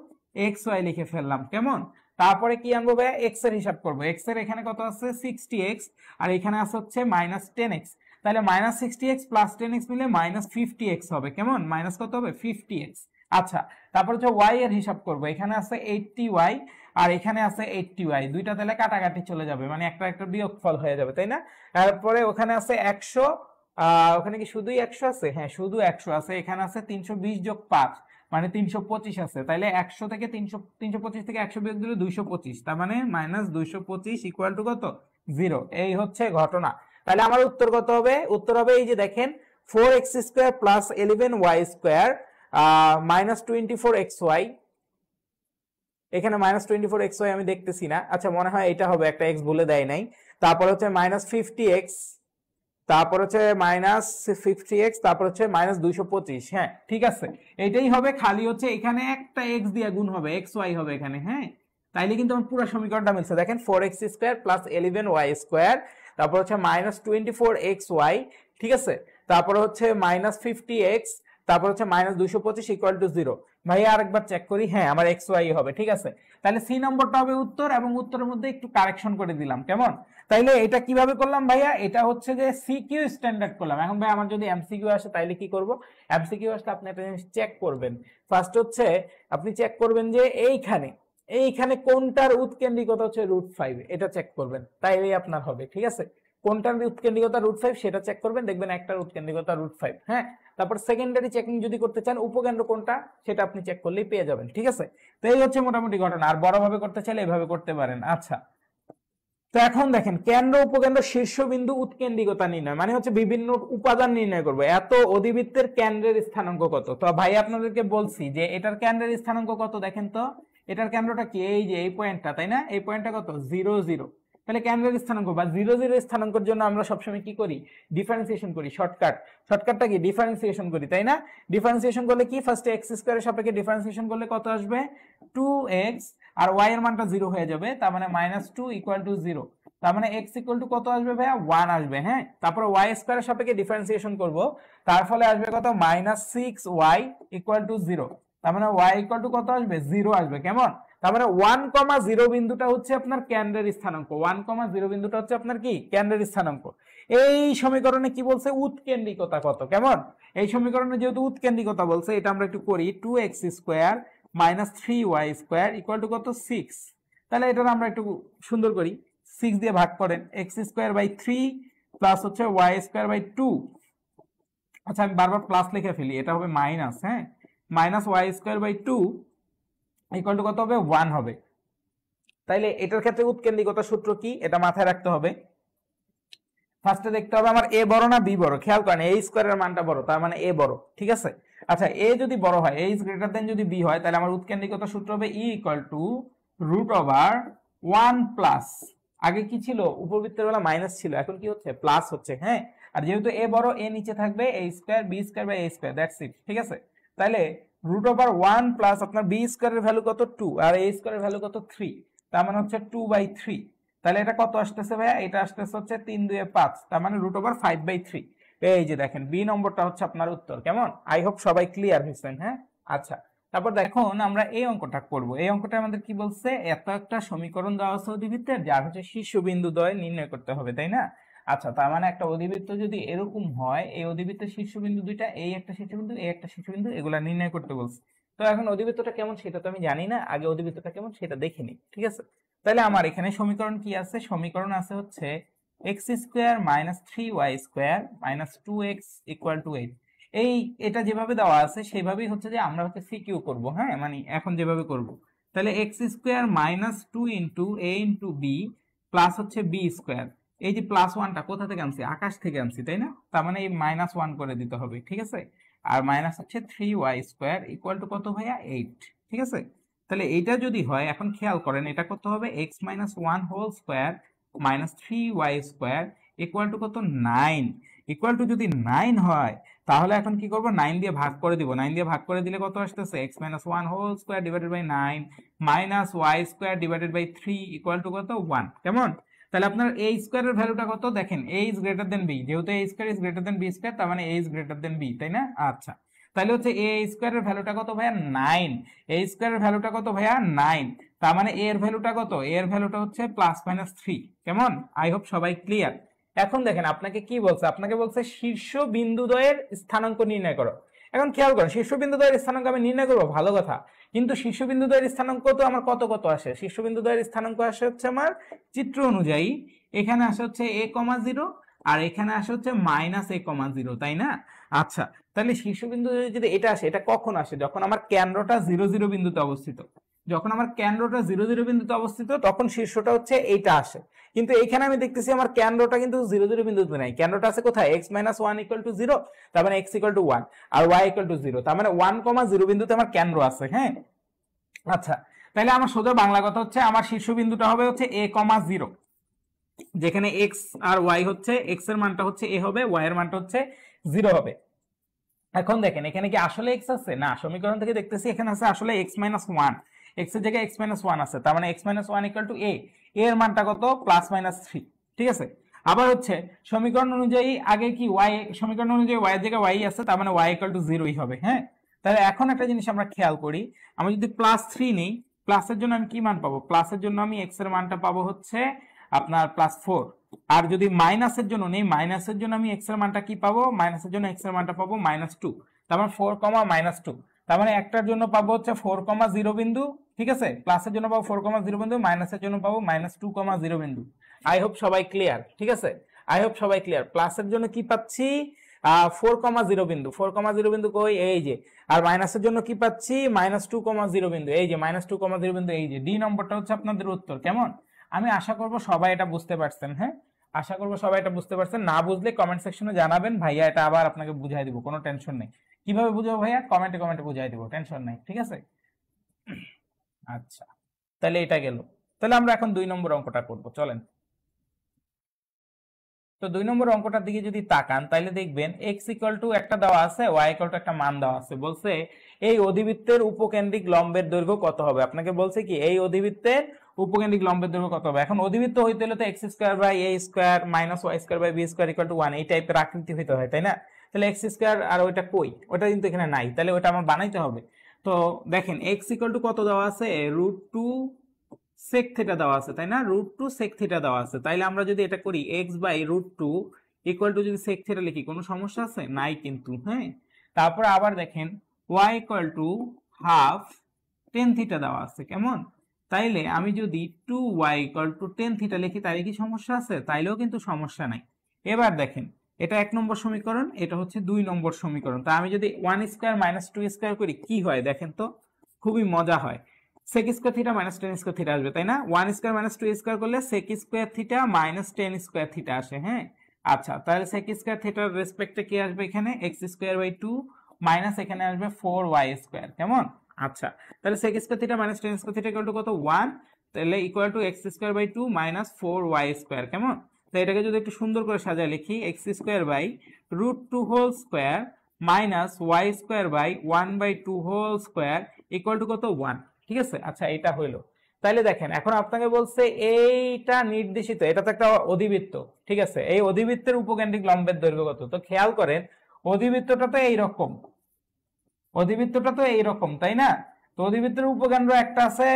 A: x y লিখে ফেললাম কেমন তারপরে কি আনবো ভাইয়া এক্স এর হিসাব করবো এক্স এর এখানে কত আছে সিক্সটি এক্স আর এখানে আছে হচ্ছে মাইনাস টেন এক্স তাহলে minus sixty x plus ten x মিলে মাইনাস ফিফটি এক্স হবে কেমন মাইনাস কত হবে ফিফটি এক্স আচ্ছা তারপর হচ্ছে ওয়াই এর হিসাব করবো এখানে আছে এইটটি ওয়াই আর এখানে আছে এইটটি ওয়াই দুইটা তাহলে কাটাকাটি চলে যাবে মানে একটা একটা বিয়োগ ফল হয়ে যাবে তাই না তারপরে ওখানে আছে একশো ওখানে কি শুধুই একশো আছে হ্যাঁ শুধু একশো আছে এখানে আছে তিনশো বিশ যোগ পাঁচ মানে তিনশো পঁচিশ আছে তাইলে একশো থেকে তিনশো তিনশো পঁচিশ থেকে একশো বিয়োগ দিলে দুইশো পঁচিশ তার মানে মাইনাস দুইশো পঁচিশ ইকুয়াল টু কত জিরো এই হচ্ছে ঘটনা তাহলে আমার উত্তর কত হবে উত্তর হবে এই যে দেখেন four x square plus eleven y square minus twenty four x y এখানে minus twenty four x y আমি দেখতেছি না আচ্ছা মনে হয় এটা হবে একটা এক্স বলে দেয় নাই তারপর হচ্ছে মাইনাস ফিফটি এক্স তারপর হচ্ছে মাইনাস ফিফটি এক্স তারপর হচ্ছে মাইনাস দুইশো পঁচিশ হ্যাঁ ঠিক আছে এটাই হবে খালি হচ্ছে এখানে একটা এক্স দিয়ে গুণ হবে এক্স ওয়াই হবে এখানে হ্যাঁ তাইলে কিন্তু আমার পুরো সমীকরণটা মিলছে দেখেন four x square plus eleven y square তারপর হচ্ছে minus twenty four x y ঠিক আছে তারপর হচ্ছে মাইনাস ফিফটি এক্স তারপর হচ্ছে মাইনাস দুইশো পঁচিশ ইকুয়াল টু জিরো ভাই আর একবার চেক করি হ্যাঁ আমার এক্স ওয়াই হবে ঠিক আছে তাহলে সি নম্বরটা হবে উত্তর এবং উত্তরের মধ্যে একটু কারেকশন করে দিলাম কেমন তাইলে এটা কিভাবে করলাম ভাইয়া এটা হচ্ছে যে সিকিউ স্ট্যান্ডার্ড করলাম এখন ভাই আমার যদি এমসিকিউ আসে তাইলে কি করব এমসিকিউ আসলে আপনি একটা জিনিস চেক করবেন ফার্স্ট হচ্ছে আপনি চেক করবেন যে এইখানে এইখানে কোনটার উৎকেন্দ্রিকতা হচ্ছে রুট ফাইভ এটা চেক করবেন তাইলেই আপনার হবে ঠিক আছে কোনটার উৎকেন্দ্রিকতা রুট ফাইভ সেটা চেক করবেন দেখবেন একটার উৎকেন্দ্রিকতা রুট ফাইভ হ্যাঁ তারপর সেকেন্ডারি চেকিং যদি করতে চান উপকেন্দ্র কোনটা সেটা আপনি চেক করলেই পেয়ে যাবেন ঠিক আছে তো এই হচ্ছে মোটামুটি ঘটনা আর বড়ভাবে করতে চাইলে এভাবে করতে পারেন আচ্ছা তো এখন দেখেন কেন্দ্র উপকেন্দ্র শীর্ষবিন্দু উৎকেন্দ্রিকতা নির্ণয় মানে হচ্ছে বিভিন্ন উপাদান নির্ণয় করবো এত অধিবৃত্তের কেন্দ্রের স্থানাঙ্ক কত তো ভাই আপনাদেরকে বলছি যে এটার কেন্দ্রের স্থানাঙ্ক কত দেখেন তো এটার কেন্দ্রটা কি এই যে এই পয়েন্টটা তাই না এই পয়েন্টটা কত জিরো জিরো তাহলে কেন্দ্রের স্থানাঙ্ক বা জিরো জিরো স্থানাঙ্কর জন্য আমরা সবসময় কি করি ডিফারেন্সিয়েশন করি শর্টকাট শর্টকাটটা কি ডিফারেন্সিয়েশন করি তাই না ডিফারেন্সিয়েশন করলে কি ফার্স্টে এক্স স্কোয়ারের সাপেক্ষে ডিফারেন্সিয়েশন করলে কত আসবে টু এক্স আর ওয়াই এর মানটা জিরো হয়ে যাবে তার মানে minus two equal to zero তার মানে এক্স ইকুয়াল টু কত আসবে ভাইয়া ওয়ান আসবে হ্যাঁ তারপর ওয়াই স্কোয়ারের সাপেক্ষে ডিফারেন্সিয়েশন করব তার ফলে আসবে কত minus six y equal to zero তার মানে ওয়াই ইকুয়াল টু কত আসবে জিরো আসবে কেমন তার মানে ওয়ান কমা জিরো বিন্দুটা হচ্ছে আপনার কেন্দ্রের স্থানাঙ্ক ওয়ান কমা জিরো বিন্দুটা হচ্ছে আপনার কি কেন্দ্রের স্থানাঙ্ক এই সমীকরণে কি বলছে উৎকেন্দ্রিকতা কত কেমন এই সমীকরণে যেহেতু উৎকেন্দ্রিকতা বলছে এটা আমরা একটু করি two x square minus three y square equal to কত সিক্স তাহলে এটার আমরা একটু সুন্দর করি সিক্স দিয়ে ভাগ করেন x square by three plus হচ্ছে ওয়াই স্কোয়ার বাই টু আচ্ছা আমি বারবার প্লাস লিখে ফেলি এটা হবে মাইনাস হ্যাঁ minus y square by two equal to কত হবে ওয়ান হবে তাইলে এটার ক্ষেত্রে উৎকেন্দ্রিকতা সূত্র কি এটা মাথায় রাখতে হবে ফার্স্টে দেখতে হবে আমার এ বড় না বি বড় খেয়াল করেন এ স্কোয়ারের মানটা বড় তার মানে এ বড় ঠিক আছে আচ্ছা এ যদি বড় হয় এ ইজ গ্রেটার দেন যদি বি হয় তাহলে আমার উৎকেন্দ্রিকতা সূত্র হবে e equal to root over one plus আগে কি ছিল উপবৃত্তের বেলা মাইনাস ছিল এখন কি হচ্ছে প্লাস হচ্ছে হ্যাঁ আর যেহেতু এ বড় এ নিচে থাকবে এ স্কোয়ার বি স্কোয়ার বা এ স্কোয়ার দ্যাটস ইট ঠিক আছে তাহলে রুট ওভার ওয়ান প্লাস আপনার বি স্কোয়ারের ভ্যালু কত টু আর এ স্কোয়ারের ভ্যালু কত থ্রি তার মানে হচ্ছে টু বাই থ্রি তাহলে এটা কত আসতেছে ভাইয়া এটা আসতেছে হচ্ছে তিন দুয়ে পাঁচ তার মানে root over five by three এই যে দেখেন বি নম্বরটা হচ্ছে আপনার উত্তর কেমন আই হোপ সবাই ক্লিয়ার হয়েছেন হ্যাঁ আচ্ছা তারপর দেখুন আমরা এই অঙ্কটা করব এই অঙ্কটা আমাদের কি বলছে এত একটা সমীকরণ দেওয়া আছে অধিবৃত্তের যার হচ্ছে শীর্ষবিন্দু দ্বয় নির্ণয় করতে হবে তাই না আচ্ছা তার মানে একটা অধিবৃত্ত যদি এরকম হয় এই অধিবৃত্তের শীর্ষবিন্দু দুইটা এই একটা শীর্ষবিন্দু এই একটা শীর্ষবিন্দু এগুলা নির্ণয় করতে বলছে তো এখন অধিবৃত্তটা কেমন সেটা তো আমি জানি না আগে অধিবৃত্তটা কেমন সেটা দেখিনি ঠিক আছে তাহলে আমার এখানে সমীকরণ কি আছে সমীকরণ আছে হচ্ছে x square minus three y square minus two x equal to eight এই এটা যেভাবে দেওয়া আছে সেভাবেই হচ্ছে যে আমরা হচ্ছে সিকিউ করব হ্যাঁ মানে এখন যেভাবে করব তাহলে x square minus two into এ ইন্টু বি প্লাস হচ্ছে বি স্কোয়ার এই যে প্লাস ওয়ানটা কোথা থেকে আনছি আকাশ থেকে আনছি তাই না তার মানে এই মাইনাস ওয়ান করে দিতে হবে ঠিক আছে আর মাইনাস হচ্ছে three y square equal to কত ভাইয়া এইট ঠিক আছে তাহলে এইটা যদি হয় এখন খেয়াল করেন এটা করতে হবে x minus one whole square minus three y square equal to কত নাইন ইকুয়াল টু যদি নাইন হয় তাহলে এখন কি করবো নাইন দিয়ে ভাগ করে দিব নাইন দিয়ে ভাগ করে দিলে কত আসতেছে x minus one whole square divided by nine minus y square divided by three equal to কত ওয়ান কেমন তাহলে আপনার এই স্কোয়ারের ভ্যালুটা কত দেখেন a is greater than b যেহেতু a square is greater than b square তার মানে a is greater than b তাই না আচ্ছা তাহলে হচ্ছে এ স্কোয়ারের ভ্যালুটা কত ভাইয়া নাইন এ স্কোয়ারের ভ্যালুটা কত ভাইয়া নাইন তার মানে এ এর ভ্যালুটা কত এ এর ভ্যালুটা হচ্ছে প্লাস মাইনাস থ্রি কেমন আই হোপ সবাই ক্লিয়ার এখন দেখেন আপনাকে কি বলছে আপনাকে বলছে শীর্ষ বিন্দুদ্বয়ের স্থানাঙ্ক নির্ণয় করো এখন খেয়াল করো শীর্ষবিন্দুদ্বয়ের স্থানাঙ্ক আমি নির্ণয় করবো ভালো কথা কিন্তু শীর্ষবিন্দুদ্বয়ের স্থানাঙ্ক তো আমার কত কত আসে শীর্ষবিন্দুদ্বয়ের স্থানাঙ্ক আসে হচ্ছে আমার চিত্র অনুযায়ী এখানে আসে হচ্ছে এ কমা জিরো আর এখানে আসে হচ্ছে মাইনাস এ কমা জিরো তাই না আচ্ছা তাহলে শীর্ষবিন্দু যদি এটা আসে এটা কখন আসে যখন আমার কেন্দ্রটা জিরো জিরো বিন্দুতে অবস্থিত যখন আমার কেন্দ্রটা জিরো জিরো বিন্দুতে অবস্থিত তখন শীর্ষটা হচ্ছে এইটা আসে কিন্তু এখানে আমি দেখতেছি আমার কেন্দ্রটা কিন্তু জিরো জিরো বিন্দুতে নাই কেন্দ্রটা আছে কোথায় x minus one equal to zero তার মানে এক্স ইকুয়াল টু ওয়ান আর ওয়াই ইকুয়াল টু জিরো তার মানে ওয়ান কমা জিরো বিন্দুতে আমার কেন্দ্র আছে হ্যাঁ আচ্ছা তাহলে আমার সোজা বাংলা কথা হচ্ছে আমার শীর্ষ বিন্দুটা হবে হচ্ছে এ কমা জিরো যেখানে এক্স আর ওয়াই হচ্ছে এক্স এর মানটা হচ্ছে এ হবে ওয়াই এর মানটা হচ্ছে জিরো হবে এখন দেখেন এখানে কি আসলে এক্স আছে না সমীকরণ থেকে দেখতেছি এখানে আছে আসলে এক্স মাইনাস ওয়ান এক্স এর জায়গায় এক্স মাইনাস ওয়ান আছে তার মানে x minus one equal to a এর মানটা কত প্লাস মাইনাস থ্রি ঠিক আছে আবার হচ্ছে সমীকরণ অনুযায়ী আগে কি ওয়াই সমীকরণ অনুযায়ী ওয়াই এর জায়গায় ওয়াই আছে তার মানে ওয়াই ইকাল টু জিরোই হবে হ্যাঁ তাহলে এখন একটা জিনিস আমরা খেয়াল করি আমি যদি প্লাস থ্রি নিই প্লাসের জন্য আমি কি মান পাবো প্লাসের জন্য আমি এক্স এর মানটা পাবো হচ্ছে আপনার প্লাস ফোর আর যদি মাইনাসের জন্য নেই মাইনাসের জন্য আমি এক্স এর মানটা কি পাবো মাইনাসের জন্য এক্স এর মানটা পাবো মাইনাস টু তার মানে ফোর কমা মাইনাস টু তার মানে একটার জন্য পাবো হচ্ছে ফোর কমা জিরো বিন্দু ঠিক আছে প্লাসের জন্য পাবো ফোর কমা জিরো বিন্দু মাইনাসের জন্য পাবো মাইনাস টু কমা জিরো বিন্দু আই হোপ সবাই ক্লিয়ার ঠিক আছে আই হোপ সবাই ক্লিয়ার প্লাসের জন্য কি পাচ্ছি ফোর কমা জিরো বিন্দু ফোর কমা জিরো বিন্দু কই এই যে আর মাইনাসের জন্য কি পাচ্ছি মাইনাস টু কমা জিরো বিন্দু এই যে মাইনাস টু কমা জিরো বিন্দু এই যে ডি নম্বরটা হচ্ছে আপনাদের উত্তর কেমন আমি আশা করব সবাই এটা বুঝতে পারছেন হ্যাঁ আশা করব সবাই এটা বুঝতে পারছেন না বুঝলে কমেন্ট সেকশনে জানাবেন ভাইয়া এটা আবার আপনাকে বুঝাই দিব কোনো টেনশন নেই কিভাবে বুঝবো ভাইয়া কমেন্টে কমেন্টে বুঝাই দিব টেনশন নেই ঠিক আছে আচ্ছা তাহলে এটা গেল তাহলে আমরা এখন দুই নম্বর অঙ্কটা করব চলেন তো দুই নম্বর অঙ্কটার দিকে যদি তাকান তাহলে দেখবেন এক্স ইকুয়াল টু একটা দেওয়া আছে ওয়াই ইকুয়াল টু একটা মান দেওয়া আছে বলছে এই অধিবৃত্তের উপকেন্দ্রিক লম্বের দৈর্ঘ্য কত হবে আপনাকে বলছে কি এই অধিবৃত্তের উপকেন্দ্রিক লম্বের দৈর্ঘ্য কত হবে এখন অধিবৃত্ত হইতে হলে তো x square by A square minus y square by B square equal to one এই টাইপের আকৃতি হইতে হয় তাই না তাহলে এক্স স্কোয়ার আর ওইটা কই ওটা কিন্তু এখানে নাই তাহলে ওটা আমার বানাইতে হবে তো দেখেন এক্স ইকুয়াল টু কত দেওয়া আছে রুট টু সেক থিটা দেওয়া আছে তাই না রুট টু সেক থিটা দেওয়া আছে তাইলে আমরা যদি এটা করি x by root two equal to যদি সেক থিটা লিখি কোনো সমস্যা আছে নাই কিন্তু হ্যাঁ তারপর আবার দেখেন y equal to half tan theta দেওয়া আছে কেমন তাইলে আমি যদি two y equal to tan theta লিখি তাইলে কি সমস্যা আছে তাইলেও কিন্তু সমস্যা নাই এবার দেখেন এটা এক নম্বর সমীকরণ এটা হচ্ছে দুই নম্বর সমীকরণ তো আমি যদি one square minus two square করি কি হয় দেখেন তো খুবই মজা হয় sec square theta minus tan square theta আসবে তাই না one square minus two square করলে sec square theta minus tan square theta আসে হ্যাঁ আচ্ছা তাহলে সেক স্কোয়ার থিটার রেসপেক্টে কি আসবে এখানে x square by two minus এখানে আসবে ফোর ওয়াই স্কোয়ার কেমন আচ্ছা তাহলে sec square theta minus tan square theta কত ওয়ান তাহলে equal to x square by two minus four y square কেমন তো এটাকে যদি একটু সুন্দর করে সাজায় লিখি x square by root two whole square minus y square by one by two whole square equal to কত ওয়ান ঠিক আছে আচ্ছা এটা হইলো তাইলে দেখেন এখন আপনাকে বলছে এইটা নির্দেশিত এটা তো একটা অধিবৃত্ত ঠিক আছে এই অধিবৃত্তের উপকেন্দ্রিক লম্বের দৈর্ঘ্য কত তো খেয়াল করেন অধিবৃত্তটা তো এইরকম অধিবৃত্তটা তো এইরকম তাই না তদিবৃত্তের উপকেন্দ্র একটা আছে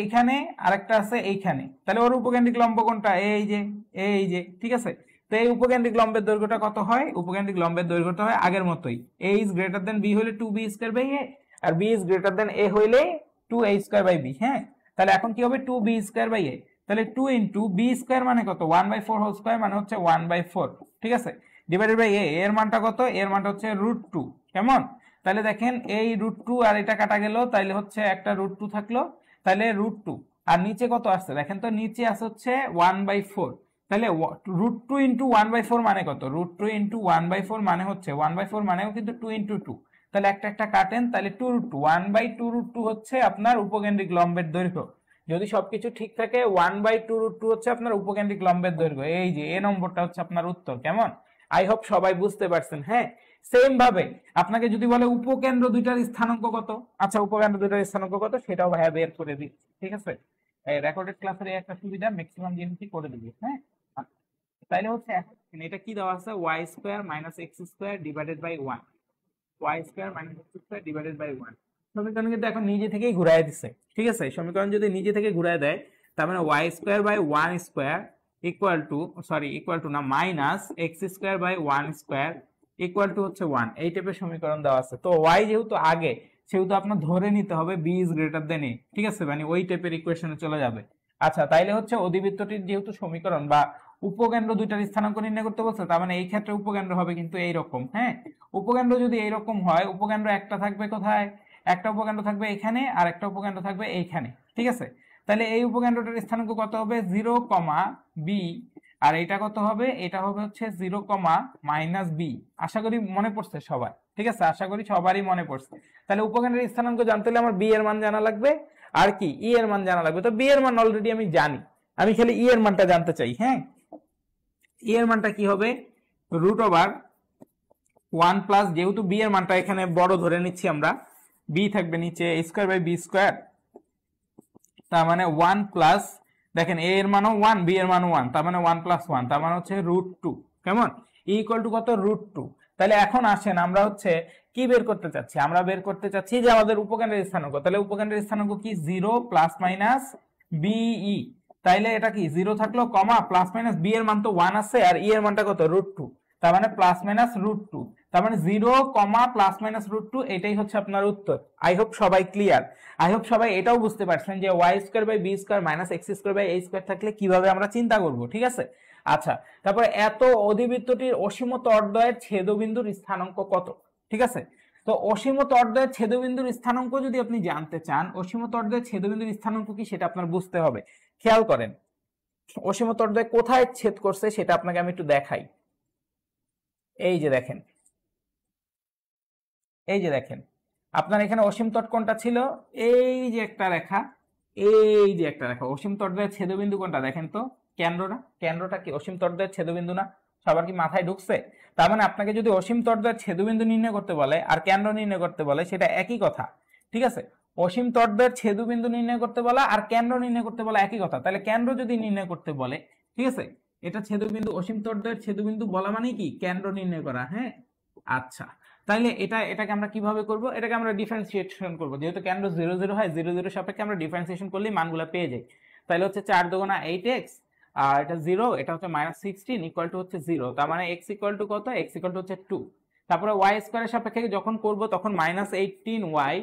A: এইখানে আরেকটা আছে এইখানে তাহলে ওর উপকেন্দ্রিক লম্ব কোনটা এই যে এই যে ঠিক আছে তো এই উপকেন্দ্রিক লম্বের দৈর্ঘ্যটা কত হয় উপকেন্দ্রিক লম্বের দৈর্ঘ্যটা হয় আগের মতোই a is greater than b হলে two b square by a আর b is greater than a হইলে two A square by b হ্যাঁ তাহলে এখন কি হবে two b square by a তাহলে টু ইন্টু বি স্কোয়ার মানে কত one by four whole square মানে হচ্ছে ওয়ান বাই ফোর ঠিক আছে ডিভাইডেড বাই এ এর মানটা কত এর মানটা হচ্ছে রুট টু কেমন তাহলে দেখেন এই রুট টু আর এটা কাটা গেল তাইলে হচ্ছে একটা রুট টু থাকলো তাহলে রুট টু আর নিচে কত আসছে দেখেন তো নিচে আসে হচ্ছে ওয়ান বাই ফোর তাহলে root two into one by four মানে কত root two into one by four মানে হচ্ছে ওয়ান বাই ফোর মানেও কিন্তু টু ইন্টু টু তাহলে একটা একটা কাটেন তাহলে two root two one by two root two হচ্ছে আপনার উপকেন্দ্রিক লম্বের দৈর্ঘ্য যদি সবকিছু ঠিক থাকে one by two root two হচ্ছে আপনার উপকেন্দ্রিক লম্বের দৈর্ঘ্য এই যে এ নম্বরটা হচ্ছে আপনার উত্তর কেমন আই হোপ সবাই বুঝতে পারছেন হ্যাঁ সেম ভাবে আপনাকে যদি বলে উপকেন্দ্র দুইটার স্থানাঙ্ক কত আচ্ছা উপকেন্দ্র দুইটার স্থানাঙ্ক কত সেটাও ভাইয়া বের করে দিচ্ছি ঠিক আছে রেকর্ডেড ক্লাসের একটা সুবিধা ম্যাক্সিমাম জিনিসই করে দিবি হ্যাঁ তাইলে হচ্ছে এখন এটা কি দেওয়া আছে y square minus x square divided by one y square minus x square divided by one সমীকরণ কিন্তু এখন নিজে থেকেই ঘুরাই দিচ্ছে ঠিক আছে সমীকরণ যদি নিজে থেকে ঘুরাই দেয় তার মানে y square by one square equal to sorry equal to না minus x square by one square equal to হচ্ছে ওয়ান এই টাইপের সমীকরণ দেওয়া আছে তো ওয়াই যেহেতু আগে সেহেতু আপনার ধরে নিতে হবে বি ইজ গ্রেটার দেন এ ঠিক আছে মানে ওই টাইপের ইকুয়েশনে চলে যাবে আচ্ছা তাইলে হচ্ছে অধিবৃত্তটির যেহেতু সমীকরণ বা উপকেন্দ্র দুইটার স্থানাঙ্ক নির্ণয় করতে বলছে তার মানে এই ক্ষেত্রে উপকেন্দ্র হবে কিন্তু এইরকম হ্যাঁ উপকেন্দ্র যদি এইরকম হয় উপকেন্দ্র একটা থাকবে কোথায় একটা উপকেন্দ্র থাকবে এখানে আর একটা উপকেন্দ্র থাকবে এইখানে ঠিক আছে তাহলে এই উপকেন্দ্রটার স্থানাঙ্ক কত হবে জিরো কমা বি আর এটা কত হবে এটা হবে হচ্ছে জিরো কমা মাইনাস বি আশা করি মনে পড়ছে সবাই ঠিক আছে আশা করি সবারই মনে পড়ছে তাহলে উপখানের স্থানাঙ্ক জানতে হলে আমার বি এর মান জানা লাগবে আর কি ই এর মান জানা লাগবে তো বি এর মান অলরেডি আমি জানি আমি খালি ই এর মানটা জানতে চাই হ্যাঁ ই এর মানটা কি হবে রুট ওভার ওয়ান প্লাস যেহেতু বি এর মানটা এখানে বড় ধরে নিচ্ছি আমরা বি থাকবে নিচে স্কোয়ার বাই বি স্কোয়ার তার মানে ওয়ান প্লাস দেখেন এ এর মানও ওয়ান বি এর মানও ওয়ান তার মানে ওয়ান প্লাস ওয়ান তার মানে হচ্ছে রুট টু কেমন ই ইকুয়াল টু কত রুট টু তাহলে এখন আসেন আমরা হচ্ছে কি বের করতে চাচ্ছি আমরা বের করতে চাচ্ছি যে আমাদের উপকেন্দ্রের স্থানাঙ্ক তাহলে উপকেন্দ্রের স্থানাঙ্ক কি জিরো প্লাস মাইনাস বিই তাইলে এটা কি জিরো থাকলো কমা প্লাস মাইনাস বি এর মান তো ওয়ান আছে আর ই e এর মানটা কত রুট টু তার মানে প্লাস মাইনাস রুট টু তার মানে zero comma plus minus root two এটাই হচ্ছে আপনার উত্তর আই হোপ সবাই ক্লিয়ার আই হোপ সবাই এটাও বুঝতে পারছেন যে y square by B square minus x square by a square থাকলে কিভাবে আমরা চিন্তা করব ঠিক আছে আচ্ছা তারপরে এত অধিবৃত্তটির অসীম তর্দয়ের ছেদবিন্দুর স্থানাঙ্ক কত ঠিক আছে তো অসীম তর্দয়ের ছেদবিন্দুর স্থানাঙ্ক যদি আপনি জানতে চান অসীম তর্দয়ের ছেদবিন্দুর স্থানাঙ্ক কি সেটা আপনার বুঝতে হবে খেয়াল করেন অসীম তর্দয় কোথায় ছেদ করছে সেটা আপনাকে আমি একটু দেখাই এই যে দেখেন এই যে দেখেন আপনার এখানে অসীম তট কোনটা ছিল এই যে একটা রেখা এই যে একটা রেখা অসীম তটদের ছেদবিন্দু কোনটা দেখেন তো কেন্দ্রটা কেন্দ্রটা কি অসীম তটদের ছেদবিন্দু না সবার কি মাথায় ঢুকছে তার মানে আপনাকে যদি অসীম তটদের ছেদবিন্দু নির্ণয় করতে বলে আর কেন্দ্র নির্ণয় করতে বলে সেটা একই কথা ঠিক আছে অসীম তটদের ছেদবিন্দু নির্ণয় করতে বলা আর কেন্দ্র নির্ণয় করতে বলা একই কথা তাহলে কেন্দ্র যদি নির্ণয় করতে বলে ঠিক আছে এটা ছেদবিন্দু অসীম তর্দের ছেদবিন্দু বলা মানে কি কেন্দ্র নির্ণয় করা হ্যাঁ আচ্ছা তাইলে এটা এটাকে আমরা কিভাবে করব এটাকে আমরা ডিফারেন্সিয়েশন করব যেহেতু কেন্দ্র জিরো জিরো হয় জিরো জিরো সাপেক্ষে আমরা ডিফারেন্সিয়েশন করলে মানগুলো পেয়ে যাই তাহলে হচ্ছে চার দোগোনা এইট এক্স আর এটা জিরো এটা হচ্ছে মাইনাস সিক্সটিন ইকুয়াল টু হচ্ছে জিরো তার মানে এক্স ইকুয়াল টু কত এক্স ইকুয়াল টু হচ্ছে টু তারপরে ওয়াই স্কোয়ারের সাপেক্ষে যখন করব তখন মাইনাস এইটিন ওয়াই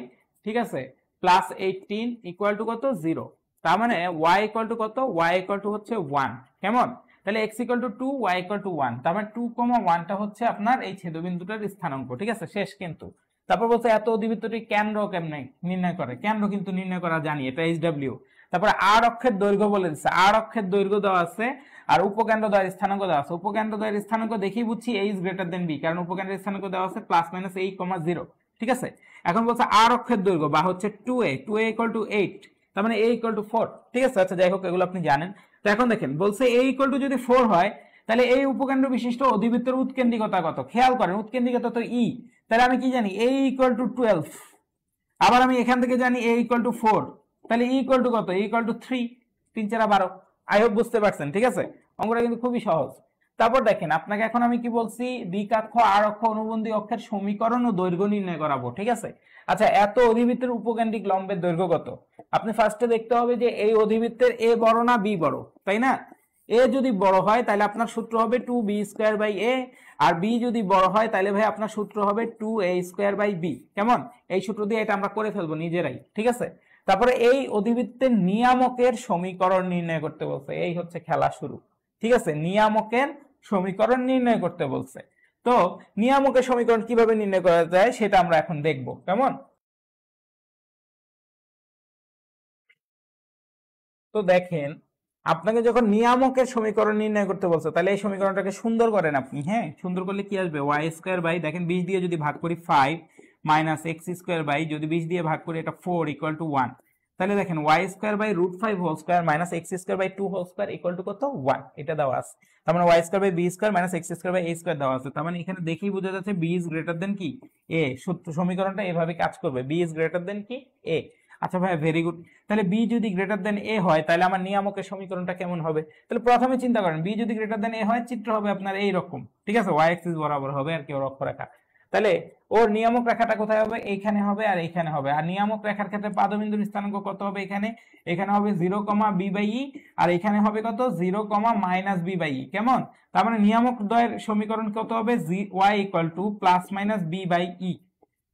A: ঠিক আছে প্লাস এইটিন ইকুয়াল টু কত জিরো তার মানে ওয়াই ইকুয়াল টু কত ওয়াই ইকুয়াল টু হচ্ছে ওয়ান কেমন তাহলে x equal to two y equal to one তার মানে টু কমা ওয়ানটা হচ্ছে আপনার এই ছেদবিন্দুটার স্থানাঙ্ক ঠিক আছে শেষ কিন্তু তারপর বলছে এত অধিবৃত্তটি কেন্দ্র কেমনে নির্ণয় করে কেন্দ্র কিন্তু নির্ণয় করা জানি এটা এইচ ডাব্লিউ তারপর আর অক্ষের দৈর্ঘ্য বলে দিচ্ছে আর অক্ষের দৈর্ঘ্য দেওয়া আছে আর উপকেন্দ্র দ্বয়ের স্থানাঙ্ক দেওয়া আছে উপকেন্দ্র দ্বয়ের স্থানাঙ্ক দেখেই বুঝছি এইচ গ্রেটার দেন বি কারণ উপকেন্দ্র স্থানাঙ্ক দেওয়া আছে প্লাস মাইনাস এই কমা জিরো ঠিক আছে এখন বলছে আর অক্ষের দৈর্ঘ্য বা হচ্ছে two a two a equal to eight তার মানে এ ইকুয়াল টু ফোর ঠিক আছে আচ্ছা যাই হোক এগুলো আপনি জানেন তো এখন দেখেন বলছে এ ইকুয়াল টু যদি ফোর হয় তাহলে এই উপকেন্দ্র বিশিষ্ট অধিবৃত্তের উৎকেন্দ্রিকতা কত খেয়াল করেন উৎকেন্দ্রিকতা তো ই e। তাহলে আমি কি জানি এ ইকুয়াল টু টুয়েলভ আবার আমি এখান থেকে জানি এ ইকুয়াল টু ফোর তাহলে ই ইকুয়াল টু কত ইকুয়াল টু থ্রি তিন চারা বারো আই হোপ বুঝতে পারছেন ঠিক আছে অঙ্কটা কিন্তু খুবই সহজ তারপর দেখেন আপনাকে এখন আমি কি বলছি দ্বিকাক্ষ আর অক্ষ অনুবন্ধী অক্ষের সমীকরণ ও দৈর্ঘ্য নির্ণয় করাবো ঠিক আছে আচ্ছা এত অধিবৃত্তের উপকেন্দ্রিক লম্বের দৈর্ঘ্য কত আপনি ফার্স্টে দেখতে হবে যে এই অধিবৃত্তের এ বড় না বি বড় তাই না এ যদি বড় হয় তাহলে আপনার সূত্র হবে two b square by a আর বি যদি বড় হয় তাহলে ভাই আপনার সূত্র হবে two A square by b কেমন এই সূত্র দিয়ে এটা আমরা করে ফেলবো নিজেরাই ঠিক আছে তারপরে এই অধিবৃত্তের নিয়ামকের সমীকরণ নির্ণয় করতে বলছে এই হচ্ছে খেলা শুরু ঠিক আছে নিয়ামকের সমীকরণ নির্ণয় করতে বলছে তো নিয়ামকের সমীকরণ কিভাবে নির্ণয় করা যায় সেটা আমরা এখন দেখব কেমন তো দেখেন আপনাকে যখন নিয়ামকের সমীকরণ নির্ণয় করতে বলছে তাহলে এই সমীকরণটাকে সুন্দর করেন আপনি হ্যাঁ সুন্দর করলে কি আসবে ওয়াই স্কোয়ার বাই দেখেন বিশ দিয়ে যদি ভাগ করি five minus x square by যদি বিশ দিয়ে ভাগ করি এটা ফোর ইকুয়াল টু ওয়ান তাহলে দেখেন y square by root five whole square minus x square by two whole square equal to কত ওয়ান এটা দেওয়া আছে তার মানে y square by B square minus x square by A square দেওয়া আছে তার মানে এখানে দেখেই বোঝা যাচ্ছে বি ইজ গ্রেটার দেন কি এ সূত্র সমীকরণটা এভাবে কাজ করবে বি ইজ গ্রেটার দেন কি এ আচ্ছা ভাই ভেরি গুড তাহলে বি যদি গ্রেটার দেন এ হয় তাহলে আমার নিয়ামকের সমীকরণটা কেমন হবে তাহলে প্রথমে চিন্তা করেন বি যদি গ্রেটার দেন এ হয় চিত্র হবে আপনার এইরকম ঠিক আছে ওয়াই এক্সিস বরাবর হবে আর কি রক্ষ রাখা তাহলে ওর নিয়ামক রেখাটা কোথায় হবে এইখানে হবে আর এইখানে হবে আর নিয়ামক রেখার ক্ষেত্রে পাদবিন্দুর স্থানাঙ্ক কত হবে এখানে এখানে হবে zero comma b by e আর এখানে হবে কত zero comma minus b by e কেমন তার মানে নিয়ামক দয়ের সমীকরণ কত হবে জি y equal to plus minus b by e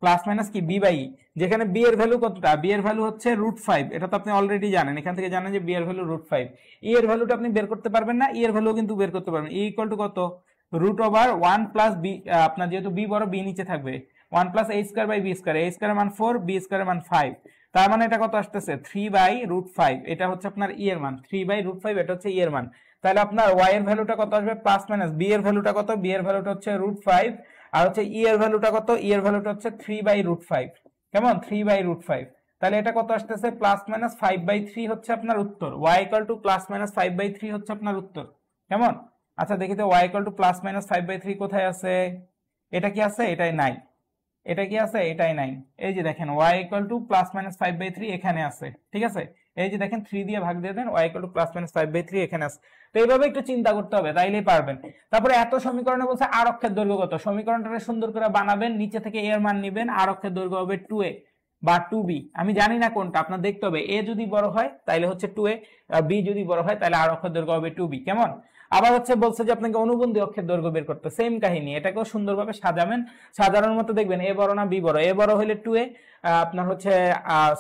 A: plus minus কি বি বাই ই যেখানে বি এর ভ্যালু কতটা বি এর ভ্যালু হচ্ছে রুট ফাইভ এটা তো আপনি অলরেডি জানেন এখান থেকে জানেন যে বি এর ভ্যালু রুট ফাইভ ই এর ভ্যালুটা আপনি বের করতে পারবেন না ই e এর ভ্যালু কিন্তু বের করতে পারবেন ই ইকুয়াল টু কত root over one plus b আপনার যেহেতু বি বড় বি নিচে থাকবে one plus a square by B square a square মান ফোর বি স্কোয়ার মান ফাইভ তার মানে এটা কত আসতেছে থ্রি বাই রুট ফাইভ এটা হচ্ছে আপনার ই e এর মান থ্রি বাই রুট ফাইভ এটা হচ্ছে ই e এর মান তাহলে আপনার ওয়াই এর ভ্যালুটা কত আসবে প্লাস মাইনাস বি এর ভ্যালুটা কত বি এর ভ্যালুটা হচ্ছে রুট ফাইভ আর হচ্ছে ই e এর ভ্যালুটা কত ই এর ভ্যালুটা হচ্ছে থ্রি বাই রুট ফাইভ কেমন থ্রি বাই রুট ফাইভ তাহলে এটা কত আসতেছে plus minus five by three হচ্ছে আপনার উত্তর y equal to plus minus five by three হচ্ছে আপনার উত্তর কেমন আচ্ছা দেখি তো y equal to plus minus five by three কোথায় আছে এটা কি আছে এটাই নাই এটা কি আছে এটাই নাই এই যে দেখেন y equal to plus minus five by three এখানে আছে ঠিক আছে এই যে দেখেন থ্রি দিয়ে ভাগ দিয়ে দেন y equal to plus minus five by three এখানে আছে তো এইভাবে একটু চিন্তা করতে হবে তাইলেই পারবেন তারপরে এত সমীকরণে বলছে আর অক্ষের দৈর্ঘ্য কত সমীকরণটা সুন্দর করে বানাবেন নিচে থেকে এর মান নেবেন আর অক্ষের দৈর্ঘ্য হবে টু এ বা টু বি আমি জানি না কোনটা আপনার দেখতে হবে এ যদি বড় হয় তাহলে হচ্ছে টু এ আর বি যদি বড় হয় তাহলে আর অক্ষর দৈর্ঘ্য হবে টু বি কেমন আবার হচ্ছে বলছে যে আপনাকে অনুবন্ধী অক্ষের দৈর্ঘ্য বের করতে সেম কাহিনী এটাকেও সুন্দরভাবে সাজাবেন সাজানোর মতো দেখবেন এ বড় না বি বড় এ বড় হলে টু এ আপনার হচ্ছে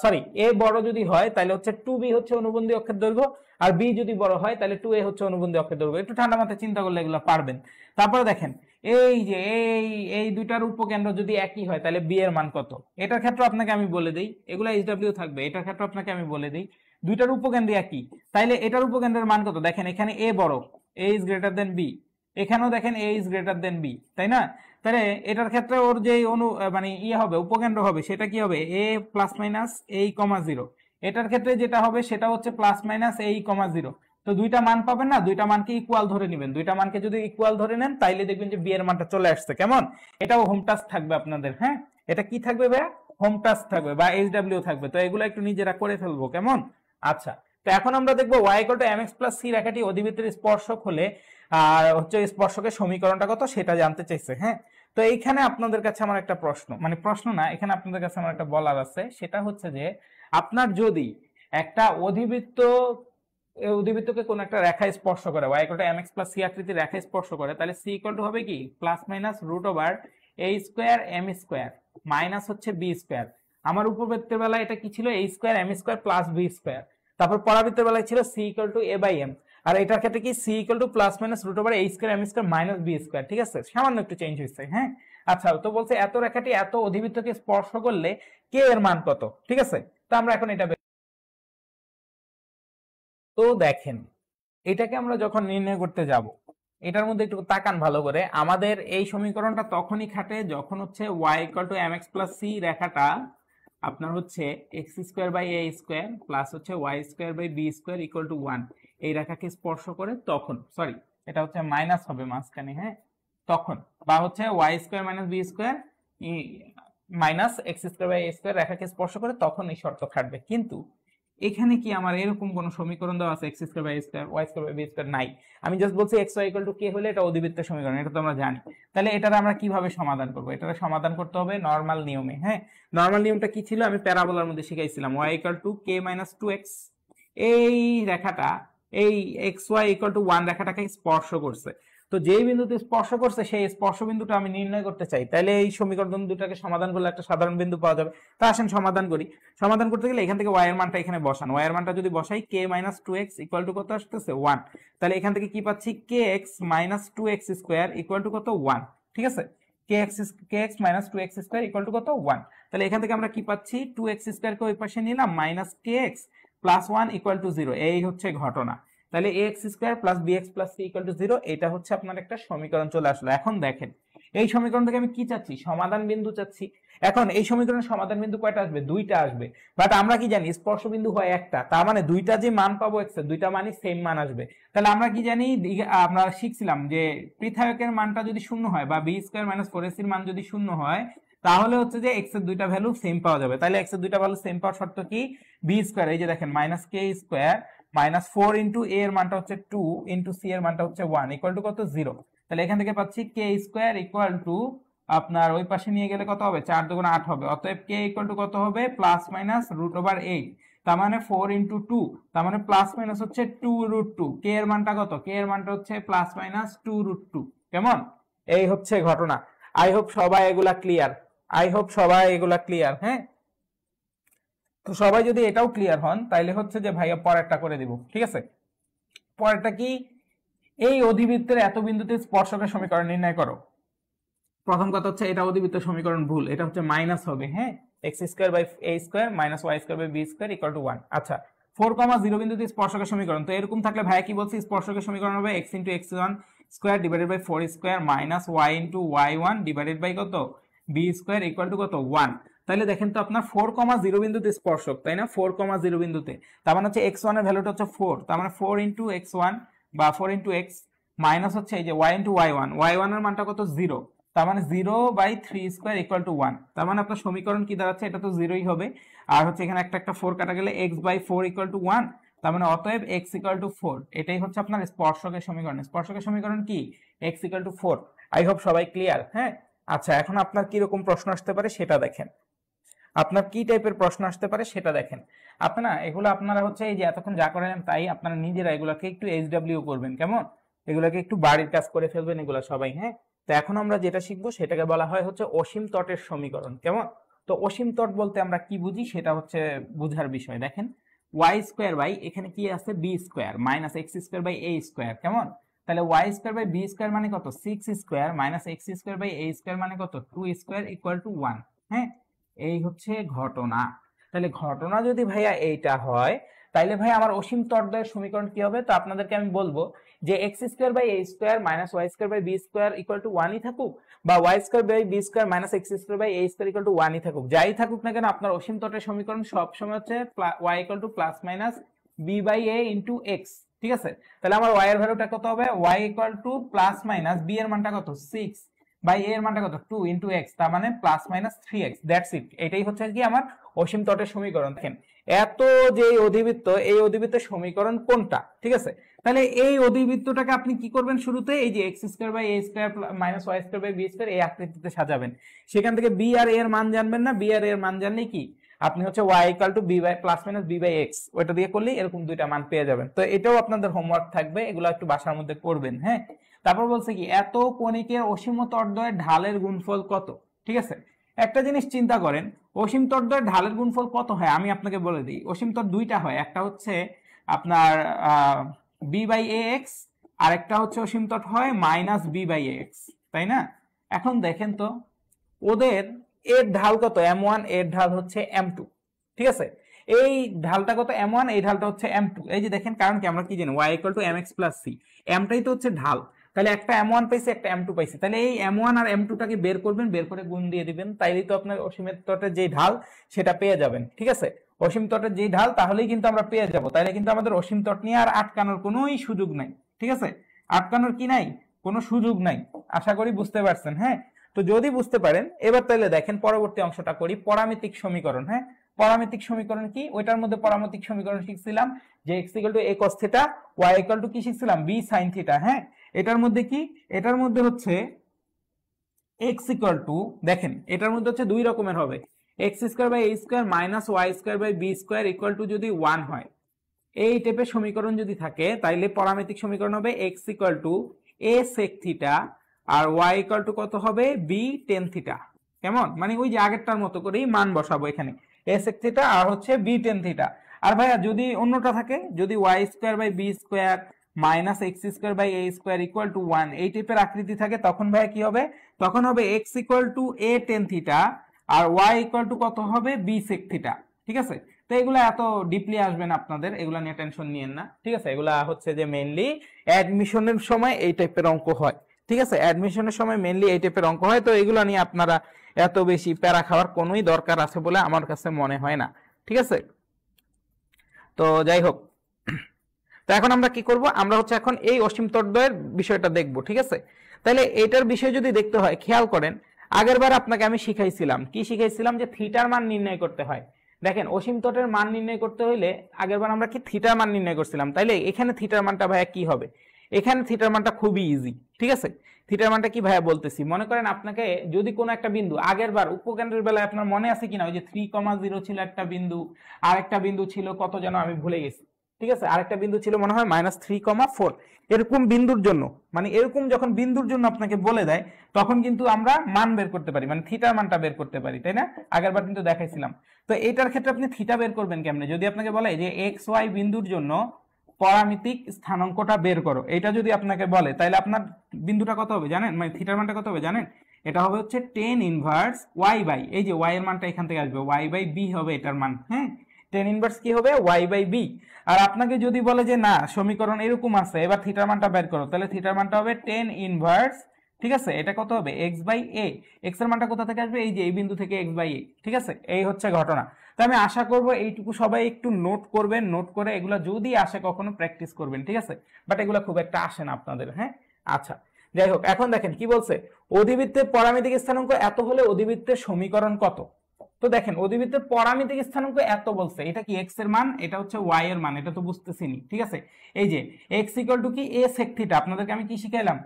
A: সরি এ বড় যদি হয় তাহলে হচ্ছে টু বি হচ্ছে অনুবন্ধী অক্ষের দৈর্ঘ্য আর বি যদি বড় হয় তাহলে টু এ হচ্ছে অনুবন্ধী অক্ষের দৈর্ঘ্য একটু ঠান্ডা মাথায় চিন্তা করলে এগুলো পারবেন তারপরে দেখেন এই যে এই এই দুইটার উপকেন্দ্র যদি একই হয় তাহলে বি এর মান কত এটার ক্ষেত্রে আপনাকে আমি বলে দিই এগুলো এইচ ডাব্লিউ থাকবে এটার ক্ষেত্রে আপনাকে আমি বলে দিই দুইটার উপকেন্দ্র একই তাইলে এটার উপকেন্দ্রের মান কত দেখেন এখানে এ বড় a is greater than b এখানেও দেখেন a is greater than b তাই না তাহলে এটার ক্ষেত্রে ওর যে অনু মানে ইয়ে হবে উপকেন্দ্র হবে সেটা কি হবে এ প্লাস মাইনাস এই কমা জিরো এটার ক্ষেত্রে যেটা হবে সেটা হচ্ছে প্লাস মাইনাস এই কমা জিরো তো দুইটা মান পাবেন না দুইটা মানকে ইকুয়াল ধরে নেবেন দুইটা মানকে যদি ইকুয়াল ধরে নেন তাইলে দেখবেন যে বিয়ের মানটা চলে আসছে কেমন এটাও হোম টাস্ক থাকবে আপনাদের হ্যাঁ এটা কি থাকবে ভাইয়া হোম টাস্ক থাকবে বা এইচ ডাব্লিউ থাকবে তো এগুলো একটু নিজেরা করে ফেলবো কেমন আচ্ছা তো এখন আমরা দেখবো y equal to m x plus c রেখাটি অধিবৃত্তের স্পর্শক হলে আর হচ্ছে স্পর্শকের সমীকরণটা কত সেটা জানতে চাইছে হ্যাঁ তো এইখানে আপনাদের কাছে আমার একটা প্রশ্ন মানে প্রশ্ন না এখানে আপনাদের কাছে আমার একটা বলার আছে সেটা হচ্ছে যে আপনার যদি একটা অধিবৃত্ত অধিবৃত্তকে কোন একটা রেখা স্পর্শ করে y equal to m x plus c আকৃতির রেখা স্পর্শ করে তাহলে সি ইকল টু হবে কি plus minus root over a square m square minus হচ্ছে বি স্কোয়ার আমার উপবৃত্তের বেলা এটা কি ছিল a square m square plus b square তারপর পরাবৃত্তের বেলায় ছিল c equal to a by m আর এটার ক্ষেত্রে কি c equal to plus minus root over a square m square minus B square ঠিক আছে সামান্য একটু চেঞ্জ হয়েছে হ্যাঁ আচ্ছা তো বলছে এত রেখাটি এত অধিবৃত্তকে স্পর্শ করলে কে এর মান কত ঠিক আছে তো আমরা এখন এটা তো দেখেন এটাকে আমরা যখন নির্ণয় করতে যাব এটার মধ্যে একটু তাকান ভালো করে আমাদের এই সমীকরণটা তখনই খাটে যখন হচ্ছে y equal to m x plus c রেখাটা আপনার হচ্ছে x square by A square plus হচ্ছে y square by B square equal to one এই রেখাকে স্পর্শ করে তখন সরি এটা হচ্ছে মাইনাস হবে মাঝখানে হ্যাঁ তখন বা হচ্ছে y square minus B square minus x square by A square রেখাকে স্পর্শ করে তখন এই শর্ত খাটবে কিন্তু এখানে কি আমার এরকম কোনো সমীকরণ দেওয়া আছে x square by square y square by square নাই আমি জাস্ট বলছি এক্স ওয়াই টু কে হলে এটা অধিবৃত্ত সমীকরণ এটা তো আমরা জানি তাহলে এটার আমরা কিভাবে সমাধান করবো এটার সমাধান করতে হবে নর্মাল নিয়মে হ্যাঁ নর্মাল নিয়মটা কি ছিল আমি প্যারাবোলার মধ্যে শিখাইছিলাম y equal to k minus two x এই রেখাটা এই x y equal to one রেখাটাকে স্পর্শ করছে তো যেই বিন্দুতে স্পর্শ করছে সেই স্পর্শ বিন্দুটা আমি নির্ণয় করতে চাই তাহলে এই সমীকরণ দুটাকে সমাধান করলে একটা সাধারণ বিন্দু পাওয়া যাবে তা আসেন সমাধান করি সমাধান করতে গেলে এখান থেকে এর মানটা এখানে বসান এর মানটা যদি বসাই k minus two x equal to কত আসতেছে ওয়ান তাহলে এখান থেকে কি পাচ্ছি k x minus two x square equal to কত ওয়ান ঠিক আছে x minus two x square equal to কত ওয়ান তাহলে এখান থেকে আমরা কি পাচ্ছি টু এক্স স্কোয়ারকে ওই পাশে নিলাম minus k x plus one equal to zero এই হচ্ছে ঘটনা তাহলে a x square plus b x plus c equal to zero এটা হচ্ছে আপনার একটা সমীকরণ চলে আসলো এখন দেখেন এই সমীকরণ থেকে আমি কি চাচ্ছি সমাধান বিন্দু চাচ্ছি এখন এই সমীকরণের সমাধান বিন্দু কয়টা আসবে দুইটা আসবে বাট আমরা কি জানি স্পর্শ বিন্দু হয় একটা তার মানে দুইটা যে মান পাবো এক্স দুইটা মানই সেম মান আসবে তাহলে আমরা কি জানি আমরা শিখছিলাম যে পৃথায়কের মানটা যদি শূন্য হয় বা বি স্কোয়ার মাইনাস ফোর এসির মান যদি শূন্য হয় তাহলে হচ্ছে যে এক্স এর দুইটা ভ্যালু সেম পাওয়া যাবে তাহলে এক্স এর দুইটা ভ্যালু সেম পাওয়ার শর্ত কি বি স্কোয়ার এই যে দেখেন minus k square minus four into a এর মানটা হচ্ছে টু ইন্টু সি এর মানটা হচ্ছে ওয়ান ইকুয়াল টু কত জিরো তাহলে এখান থেকে পাচ্ছি কে স্কোয়ার ইকুয়াল টু আপনার ওই পাশে নিয়ে গেলে কত হবে চার দুগুণ আট হবে অতএব কে ইকুয়াল টু কত হবে plus minus root over eight তার মানে ফোর ইন্টু টু তার মানে প্লাস মাইনাস হচ্ছে টু রুট টু কে এর মানটা কত কে এর মানটা হচ্ছে plus minus two root two কেমন এই হচ্ছে ঘটনা আই হোপ সবাই এগুলা ক্লিয়ার আই হোপ সবাই এগুলা ক্লিয়ার হ্যাঁ তো সবাই যদি এটাও ক্লিয়ার হন তাইলে হচ্ছে যে ভাইয়া পরেরটা করে দিব ঠিক আছে পরেরটা কি এই অধিবৃত্তের এত বিন্দুতে স্পর্শকের সমীকরণ নির্ণয় করো প্রথম কথা হচ্ছে এটা অধিবৃত্ত সমীকরণ ভুল এটা হচ্ছে মাইনাস হবে হ্যাঁ x square by A square minus y square by B square equal to one আচ্ছা ফোর কমা জিরো বিন্দুতে স্পর্শকের সমীকরণ তো এরকম থাকলে ভাইয়া কি বলছি স্পর্শকের সমীকরণ হবে x into x one square divided by four square minus y into y one divided by কত বি স্কোয়ার ইকাল টু কত ওয়ান তাহলে দেখেন তো আপনার ফোর কমা জিরো বিন্দুতে স্পর্শক তাই না ফোর কমা জিরো বিন্দুতে তার মানে হচ্ছে এক্স ওয়ানের ভ্যালুটা হচ্ছে ফোর তার মানে ফোর ইন্টু এক্স ওয়ান বা ফোর ইন্টু এক্স মাইনাস হচ্ছে এই যে y into y one y ওয়ানের মানটা কত জিরো তার মানে zero by three square equal to one তার মানে আপনার সমীকরণ কি দাঁড়াচ্ছে এটা তো জিরোই হবে আর হচ্ছে এখানে একটা একটা ফোর কাটা গেলে x by four equal to one তার মানে অতএব এক্স ইকুয়াল টু ফোর এটাই হচ্ছে আপনার স্পর্শকের সমীকরণ স্পর্শকের সমীকরণ কি x equal to four I hope সবাই ক্লিয়ার হ্যাঁ আচ্ছা এখন আপনার কিরকম প্রশ্ন আসতে পারে সেটা দেখেন আপনার কি টাইপের প্রশ্ন আসতে পারে সেটা দেখেন আপনারা এগুলো আপনারা হচ্ছে এই যে এতক্ষণ যা করেন তাই আপনারা নিজেরা এগুলোকে একটু এইচডাব্লিউ করবেন কেমন এগুলোকে একটু বাড়ির কাজ করে ফেলবেন এগুলো সবাই হ্যাঁ তো এখন আমরা যেটা শিখবো সেটাকে বলা হয় হচ্ছে অসীম তটের সমীকরণ কেমন তো অসীম তট বলতে আমরা কি বুঝি সেটা হচ্ছে বুঝার বিষয় দেখেন ওয়াই স্কোয়ার বাই এখানে কি আছে b square minus x square by A square কেমন তাহলে y square by B square মানে কত six square minus x square by A square মানে কত two square equal to one হ্যাঁ এই হচ্ছে ঘটনা তাহলে ঘটনা যদি ভাইয়া এইটা হয় তাইলে ভাই আমার অসীম তর্দয়ের সমীকরণ কি হবে তো আপনাদেরকে আমি বলবো যে x square by A square minus y square by B square equal to ওয়ানই থাকুক বা y square by B square minus x square by A square equal to ওয়ানই থাকুক যাই থাকুক না কেন আপনার অসীম তটের সমীকরণ সবসময় হচ্ছে y equal to plus minus b by a into x ঠিক আছে তাহলে আমার ওয়াই এর ভ্যালুটা কত হবে y equal to plus minus b এর মানটা কত সিক্স বাই এর মানটা কত টু ইন্টু এক্স তার মানে plus minus three x that's it এটাই হচ্ছে কি আমার অসীম তটের সমীকরণ দেখেন এত যে অধিবৃত্ত এই অধিবৃত্তের সমীকরণ কোনটা ঠিক আছে তাহলে এই অধিবৃত্তটাকে আপনি কি করবেন শুরুতে এই যে x square by A square minus y square by B square এই আকৃতিতে সাজাবেন সেখান থেকে বি আর এর মান জানবেন না বি আর এর মান জানলে কি আপনি হচ্ছে y equal to b by plus minus b by x ওইটা দিয়ে করলে এরকম দুইটা মান পেয়ে যাবেন তো এটাও আপনাদের হোমওয়ার্ক থাকবে এগুলো একটু বাসার মধ্যে করবেন হ্যাঁ তারপর বলছে কি এত কোণিকের অসীম তর্দয়ের ঢালের গুণফল কত ঠিক আছে একটা জিনিস চিন্তা করেন অসীম তর্দয়ের ঢালের গুণফল কত হয় আমি আপনাকে বলে দিই অসীম তর দুইটা হয় একটা হচ্ছে আপনার বি বাই এ এক্স আর একটা হচ্ছে অসীম তট হয় মাইনাস বি বাই এক্স তাই না এখন দেখেন তো ওদের এর ঢাল কত এম ওয়ান এর ঢাল হচ্ছে এম টু ঠিক আছে এই ঢালটা কত এম ওয়ান এই ঢালটা হচ্ছে এম টু এই যে দেখেন কারণ কি আমরা কি জানি y equal to m x plus c এমটাই তো হচ্ছে ঢাল তাহলে একটা এম ওয়ান পাইছে একটা এম টু পাইছে তাহলে এই এম ওয়ান আর এম টুটাকে বের করবেন বের করে গুণ দিয়ে দিবেন তাইলেই তো আপনার অসীমের তটের যে ঢাল সেটা পেয়ে যাবেন ঠিক আছে অসীম তটের যে ঢাল তাহলেই কিন্তু আমরা পেয়ে যাব তাহলে কিন্তু আমাদের অসীম তট নিয়ে আর আটকানোর কোনোই সুযোগ নাই ঠিক আছে আটকানোর কি নাই কোনো সুযোগ নাই আশা করি বুঝতে পারছেন হ্যাঁ তো যদি বুঝতে পারেন এবার তাহলে দেখেন পরবর্তী অংশটা করি পরামিতিক সমীকরণ হ্যাঁ পরামিতিক সমীকরণ কি ওইটার মধ্যে পরামিতিক সমীকরণ শিখছিলাম যে x equal to a cos theta y equal to কি শিখছিলাম বি সাইন থিটা হ্যাঁ এটার মধ্যে কি এটার মধ্যে হচ্ছে এক্স ইকাল টু দেখেন এটার মধ্যে হচ্ছে দুই রকমের হবে x square by A square minus y square by B square equal to যদি ওয়ান হয় এই টাইপের সমীকরণ যদি থাকে তাইলে পরামিতিক সমীকরণ হবে x equal to a sec theta আর ওয়াই ইকাল টু কত হবে বি টেন থিটা কেমন মানে ওই যে আগেরটার মতো করেই মান বসাবো এখানে এস এক থিটা আর হচ্ছে বি টেন থিটা আর ভাইয়া যদি অন্যটা থাকে যদি y square by B square minus x square by A square equal to one এই টাইপের আকৃতি থাকে তখন ভাইয়া কি হবে তখন হবে x equal to a tan theta আর ওয়াই ইকুয়াল টু কত হবে বি সেক থিটা ঠিক আছে তো এগুলো এত ডিপলি আসবেন আপনাদের এগুলো নিয়ে টেনশন নিয়েন না ঠিক আছে এগুলা হচ্ছে যে মেনলি অ্যাডমিশনের সময় এই টাইপের অঙ্ক হয় ঠিক আছে অ্যাডমিশনের সময় মেনলি এই টাইপের অঙ্ক হয় তো এগুলো নিয়ে আপনারা এত বেশি প্যারা খাওয়ার কোনোই দরকার আছে বলে আমার কাছে মনে হয় না ঠিক আছে তো যাই হোক তো এখন আমরা কি করব আমরা হচ্ছে এখন এই অসীম তর্দয়ের বিষয়টা দেখব ঠিক আছে তাহলে এটার বিষয় যদি দেখতে হয় খেয়াল করেন আগেরবার আপনাকে আমি শিখাইছিলাম কি শিখাইছিলাম যে থিটার মান নির্ণয় করতে হয় দেখেন অসীম তটের মান নির্ণয় করতে হইলে আগেরবার আমরা কি থিটার মান নির্ণয় করছিলাম তাইলে এখানে থিটার মানটা ভাইয়া কি হবে এখানে থিটার মানটা খুবই ইজি ঠিক আছে থিটার মানটা কি ভাইয়া বলতেছি মনে করেন আপনাকে যদি কোনো একটা বিন্দু আগের বার উপকেন্দ্রের বেলায় আপনার মনে আছে কিনা ওই যে থ্রি কমা জিরো ছিল একটা বিন্দু আর একটা বিন্দু ছিল কত যেন আমি ভুলে গেছি ঠিক আছে আরেকটা বিন্দু ছিল মনে হয় মাইনাস থ্রি কমা ফোর এরকম বিন্দুর জন্য মানে এরকম যখন বিন্দুর জন্য আপনাকে বলে দেয় তখন কিন্তু আমরা মান বের করতে পারি মানে থিটার মানটা বের করতে পারি তাই না আগের বার কিন্তু দেখাইছিলাম তো এটার ক্ষেত্রে আপনি থিটা বের করবেন কেমনে যদি আপনাকে বলে যে এক্স ওয়াই বিন্দুর জন্য পরামিতিক স্থানাঙ্কটা বের করো এটা যদি আপনাকে বলে তাহলে আপনার বিন্দুটা কত হবে জানেন মানে থিটার মানটা কত হবে জানেন এটা হবে হচ্ছে টেন ইনভার্স ওয়াই বাই এই যে ওয়াই এর মানটা এখান থেকে আসবে ওয়াই বাই বি হবে এটার মান হ্যাঁ টেন ইনভার্স কি হবে ওয়াই বাই বি আর আপনাকে যদি বলে যে না সমীকরণ এরকম আছে এবার থিটার মানটা বের করো তাহলে থিটার মানটা হবে টেন ইনভার্স ঠিক আছে এটা কত হবে এক্স বাই এ এক্স এর মানটা কোথা থেকে আসবে এই যে এই বিন্দু থেকে এক্স বাই এ ঠিক আছে এই হচ্ছে ঘটনা তো আমি আশা করবো এইটুকু সবাই একটু নোট করবেন নোট করে এগুলো যদি আসে কখনো প্র্যাকটিস করবেন ঠিক আছে বাট এগুলো খুব একটা আসে না আপনাদের হ্যাঁ আচ্ছা যাই হোক এখন দেখেন কি বলছে অধিবৃত্তের পরামিতিক স্থানাঙ্ক এত হলে অধিবৃত্তের সমীকরণ কত তো দেখেন অধিবৃত্তের পরামিতিক স্থানাঙ্ক এত বলছে এটা কি এক্স এর মান এটা হচ্ছে ওয়াই এর মান এটা তো বুঝতেছি নি ঠিক আছে এই যে এক্স ইকুয়াল টু কি এ সেক থিটা আপনাদেরকে আমি কি শিখাইলাম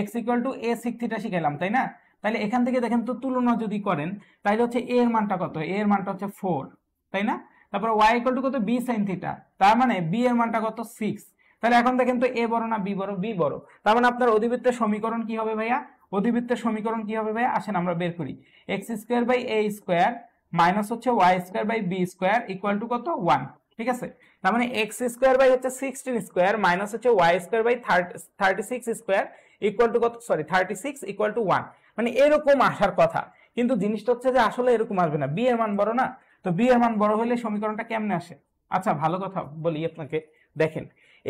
A: x equal to a sec theta শিখাইলাম তাই না তাহলে এখান থেকে দেখেন তো তুলনা যদি করেন তাহলে হচ্ছে এ এর মানটা কত এ এর মানটা হচ্ছে ফোর তাই না তারপর ওয়াই ইকুয়াল টু কত বি সাইন থিটা তার মানে বি এর মানটা কত সিক্স তাহলে এখন দেখেন তো এ বড় না বি বড় বি বড় তার মানে আপনার অধিবৃত্তের সমীকরণ কি হবে ভাইয়া অধিবৃত্তের সমীকরণ কি হবে ভাইয়া আসেন আমরা বের করি x square by A square minus হচ্ছে y square by B square equal to কত ওয়ান ঠিক আছে তার মানে এক্স স্কোয়ার বাই হচ্ছে সিক্সটিন স্কোয়ার মাইনাস হচ্ছে y square by thirty six square equal to কত sorry thirty six equal to one মানে এরকম আসার কথা কিন্তু জিনিসটা হচ্ছে যে আসলে এরকম আসবে না বি এর মান বড় না তো বি এর মান বড় হলে সমীকরণটা কেমনে আসে আচ্ছা ভালো কথা বলি আপনাকে দেখেন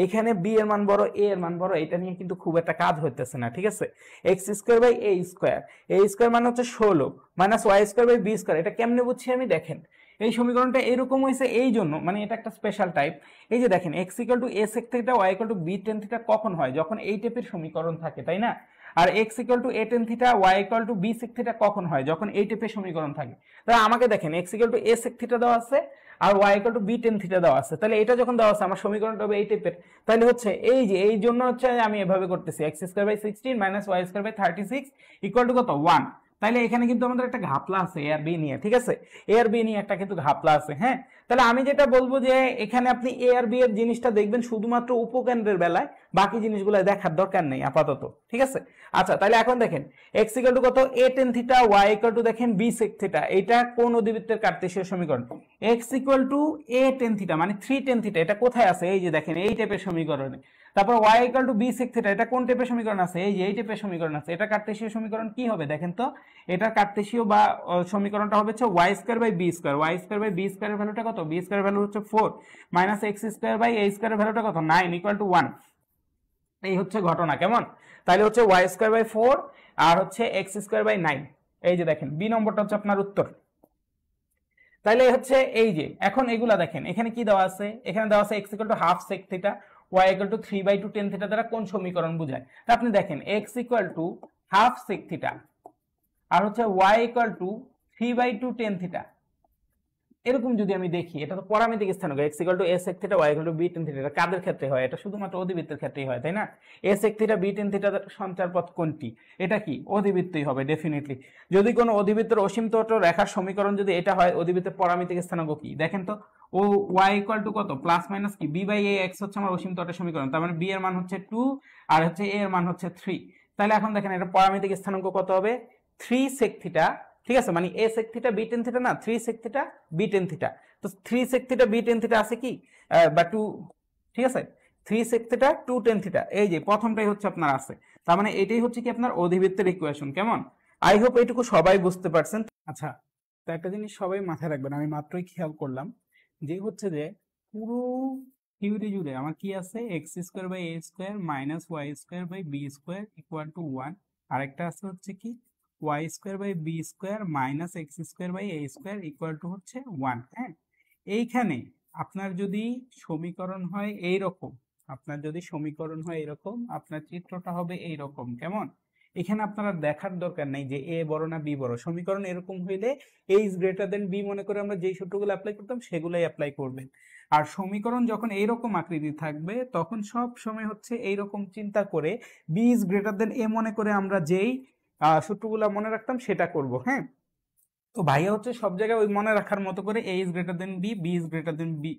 A: এখানে বি এর মান বড় এ এর মান বড় এটা নিয়ে কিন্তু খুব একটা কাজ হইতেছে না ঠিক আছে x square by A square a square মানে হচ্ছে ষোলো minus y square by B square এটা কেমনে বুঝছি আমি দেখেন এই সমীকরণটা এরকম হয়েছে এই জন্য মানে এটা একটা স্পেশাল টাইপ এই যে দেখেন x equal to a sec থেকে y equal to b tan থেকে কখন হয় যখন এই টাইপের সমীকরণ থাকে তাই না আর x equal to a tan theta y equal to b sec theta কখন হয় যখন এই টাইপের সমীকরণ থাকে তাহলে আমাকে দেখেন x equal to a sec theta দেওয়া আছে আর y equal to b tan theta দেওয়া আছে তাহলে এটা যখন দেওয়া আছে আমার সমীকরণটা হবে এই টাইপের তাহলে হচ্ছে এই যে এই জন্য হচ্ছে আমি এভাবে করতেছি x square by sixteen minus y square by thirty six equal to কত ওয়ান তাহলে এখানে কিন্তু আমাদের একটা ঘাপলা আছে এ আর বি নিয়ে ঠিক আছে এ আর বি নিয়ে একটা কিন্তু ঘাপলা আছে হ্যাঁ তাহলে আমি যেটা বলবো যে এখানে আপনি এ আর বি এর জিনিসটা দেখবেন শুধুমাত্র উপকেন্দ্রের বেলায় বাকি জিনিসগুলো দেখার দরকার নেই আপাতত ঠিক আছে আচ্ছা তাহলে এখন দেখেন এক্স ইকাল টু কত a tan theta y equal to দেখেন বি সেক থিটা এটা কোন অধিবৃত্তের কার্তেশীয় সমীকরণ x equal to a tan theta মানে থ্রি টেন থিটা এটা কোথায় আছে এই যে দেখেন এই টাইপের সমীকরণে তারপর y equal to b six এটা কোন টাইপের সমীকরণ আছে এই যে এই টাইপের সমীকরণ আছে এটা কার্তেশীয় সমীকরণ কি হবে দেখেন তো এটা কার্তেশীয় বা সমীকরণটা হবে হচ্ছে y square by B square y square by b স্কোয়ারের ভ্যালুটা কত বি স্কোয়ার ভ্যালু হচ্ছে four minus x square by এই স্কোয়ারের ভ্যালুটা কত নাইন ইকুয়াল টু ওয়ান এই হচ্ছে ঘটনা কেমন তাহলে হচ্ছে ওয়াই স্কোয়ার বাই ফোর আর হচ্ছে এক্স স্কোয়ার বাই নাইন এই যে দেখেন বি নম্বরটা হচ্ছে আপনার উত্তর তাহলে হচ্ছে এই যে এখন এগুলা দেখেন এখানে কি দেওয়া আছে এখানে দেওয়া আছে x equal to half sec theta y to three by two tan theta দ্বারা কোন সমীকরণ বোঝায় তা আপনি দেখেন x equal to half sec theta আর হচ্ছে y equal to three by two tan theta এরকম যদি আমি দেখি এটা তো পরামিতিক স্থানক এক্স ইকাল টু এস এক theta y equal to b tan theta এটা কাদের ক্ষেত্রে হয় এটা শুধুমাত্র অধিবৃত্তের ক্ষেত্রেই হয় তাই না এস এক থিটা বি টেন থিটা সঞ্চার পথ কোনটি এটা কি অধিবৃত্তই হবে ডেফিনেটলি যদি কোনো অধিবৃত্তের অসীম তট রেখার সমীকরণ যদি এটা হয় অধিবৃত্তের পরামিতিক স্থানাঙ্ক কি দেখেন তো ও ওয়াই ইকাল টু কত প্লাস মাইনাস কি বি বাই এ এক্স হচ্ছে আমার অসীম তটের সমীকরণ তার মানে বি এর মান হচ্ছে টু আর হচ্ছে এ এর মান হচ্ছে থ্রি তাহলে এখন দেখেন এটা পরামিতিক স্থানাঙ্ক কত হবে থ্রি সেক থিটা ঠিক আছে মানে a sec theta b tan theta না three sec theta b tan theta তো three sec theta b tan theta আছে কি বা টু ঠিক আছে three sec theta two tan theta এই যে প্রথমটাই হচ্ছে আপনার আছে তার মানে এটাই হচ্ছে কি আপনার অধিবৃত্তের ইকুয়েশন কেমন আই হোপ এইটুকু সবাই বুঝতে পারছেন আচ্ছা তো একটা জিনিস সবাই মাথায় রাখবেন আমি মাত্রই খেয়াল করলাম যে হচ্ছে যে পুরো থিওরি জুড়ে আমার কি আছে x square by A square minus y square by B square equal to one আরেকটা আছে হচ্ছে কি y square by B square minus x square by A square equal to হচ্ছে ওয়ান হ্যাঁ এইখানে আপনার যদি সমীকরণ হয় এই রকম আপনার যদি সমীকরণ হয় এরকম আপনার চিত্রটা হবে এই রকম কেমন এখানে আপনারা দেখার দরকার নাই যে এ বড় না বি বড় সমীকরণ এরকম হইলে a is greater than b মনে করে আমরা যেই সূত্রগুলো অ্যাপ্লাই করতাম সেগুলোই অ্যাপ্লাই করবেন আর সমীকরণ যখন এইরকম আকৃতি থাকবে তখন সব সময় হচ্ছে এইরকম চিন্তা করে b is greater than a মনে করে আমরা যেই সূত্রগুলো মনে রাখতাম সেটা করব হ্যাঁ তো ভাইয়া হচ্ছে সব জায়গায় ওই মনে রাখার মতো করে a is greater than b b is greater than b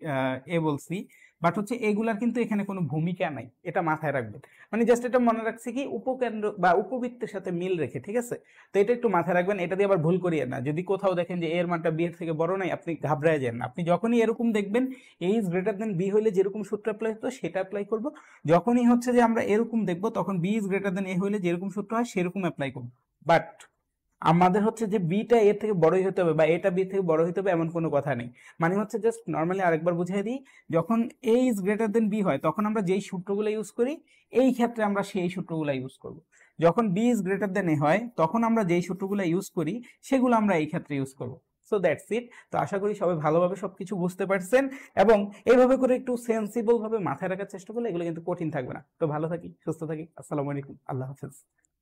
A: a বলছি বাট হচ্ছে এগুলার কিন্তু এখানে কোনো ভূমিকা নাই এটা মাথায় রাখবেন মানে জাস্ট এটা মনে রাখছি কি উপকেন্দ্র বা উপবৃত্তের সাথে মিল রেখে ঠিক আছে তো এটা একটু মাথায় রাখবেন এটা দিয়ে আবার ভুল করিয়ে না যদি কোথাও দেখেন যে এর মানটা বি এর থেকে বড় নাই আপনি ঘাবড়ায় যান না আপনি যখনই এরকম দেখবেন a is greater than b হলে যেরকম সূত্র অ্যাপ্লাই হতো সেটা অ্যাপ্লাই করব যখনই হচ্ছে যে আমরা এরকম দেখব তখন b is greater than a হলে যেরকম সূত্র হয় সেরকম অ্যাপ্লাই করব বাট আমাদের হচ্ছে যে বিটা এর থেকে বড়ই হতে হবে বা এটা বি থেকে বড় হতে হবে এমন কোনো কথা নেই মানে হচ্ছে জাস্ট নর্মালি আরেকবার বুঝিয়ে দিই যখন a is greater than b হয় তখন আমরা যেই সূত্রগুলো ইউজ করি এই ক্ষেত্রে আমরা সেই সূত্রগুলো ইউজ করব যখন B is greater than a হয় তখন আমরা যেই সূত্রগুলো ইউজ করি সেগুলো আমরা এই ক্ষেত্রে ইউজ করব সো দ্যাটস ইট তো আশা করি সবাই ভালোভাবে সব কিছু বুঝতে পারছেন এবং এইভাবে করে একটু সেন্সিবলভাবে মাথায় রাখার চেষ্টা করলে এগুলো কিন্তু কঠিন থাকবে না তো ভালো থাকি সুস্থ থাকি আসসালামু আলাইকুম আল্লাহ হাফেজ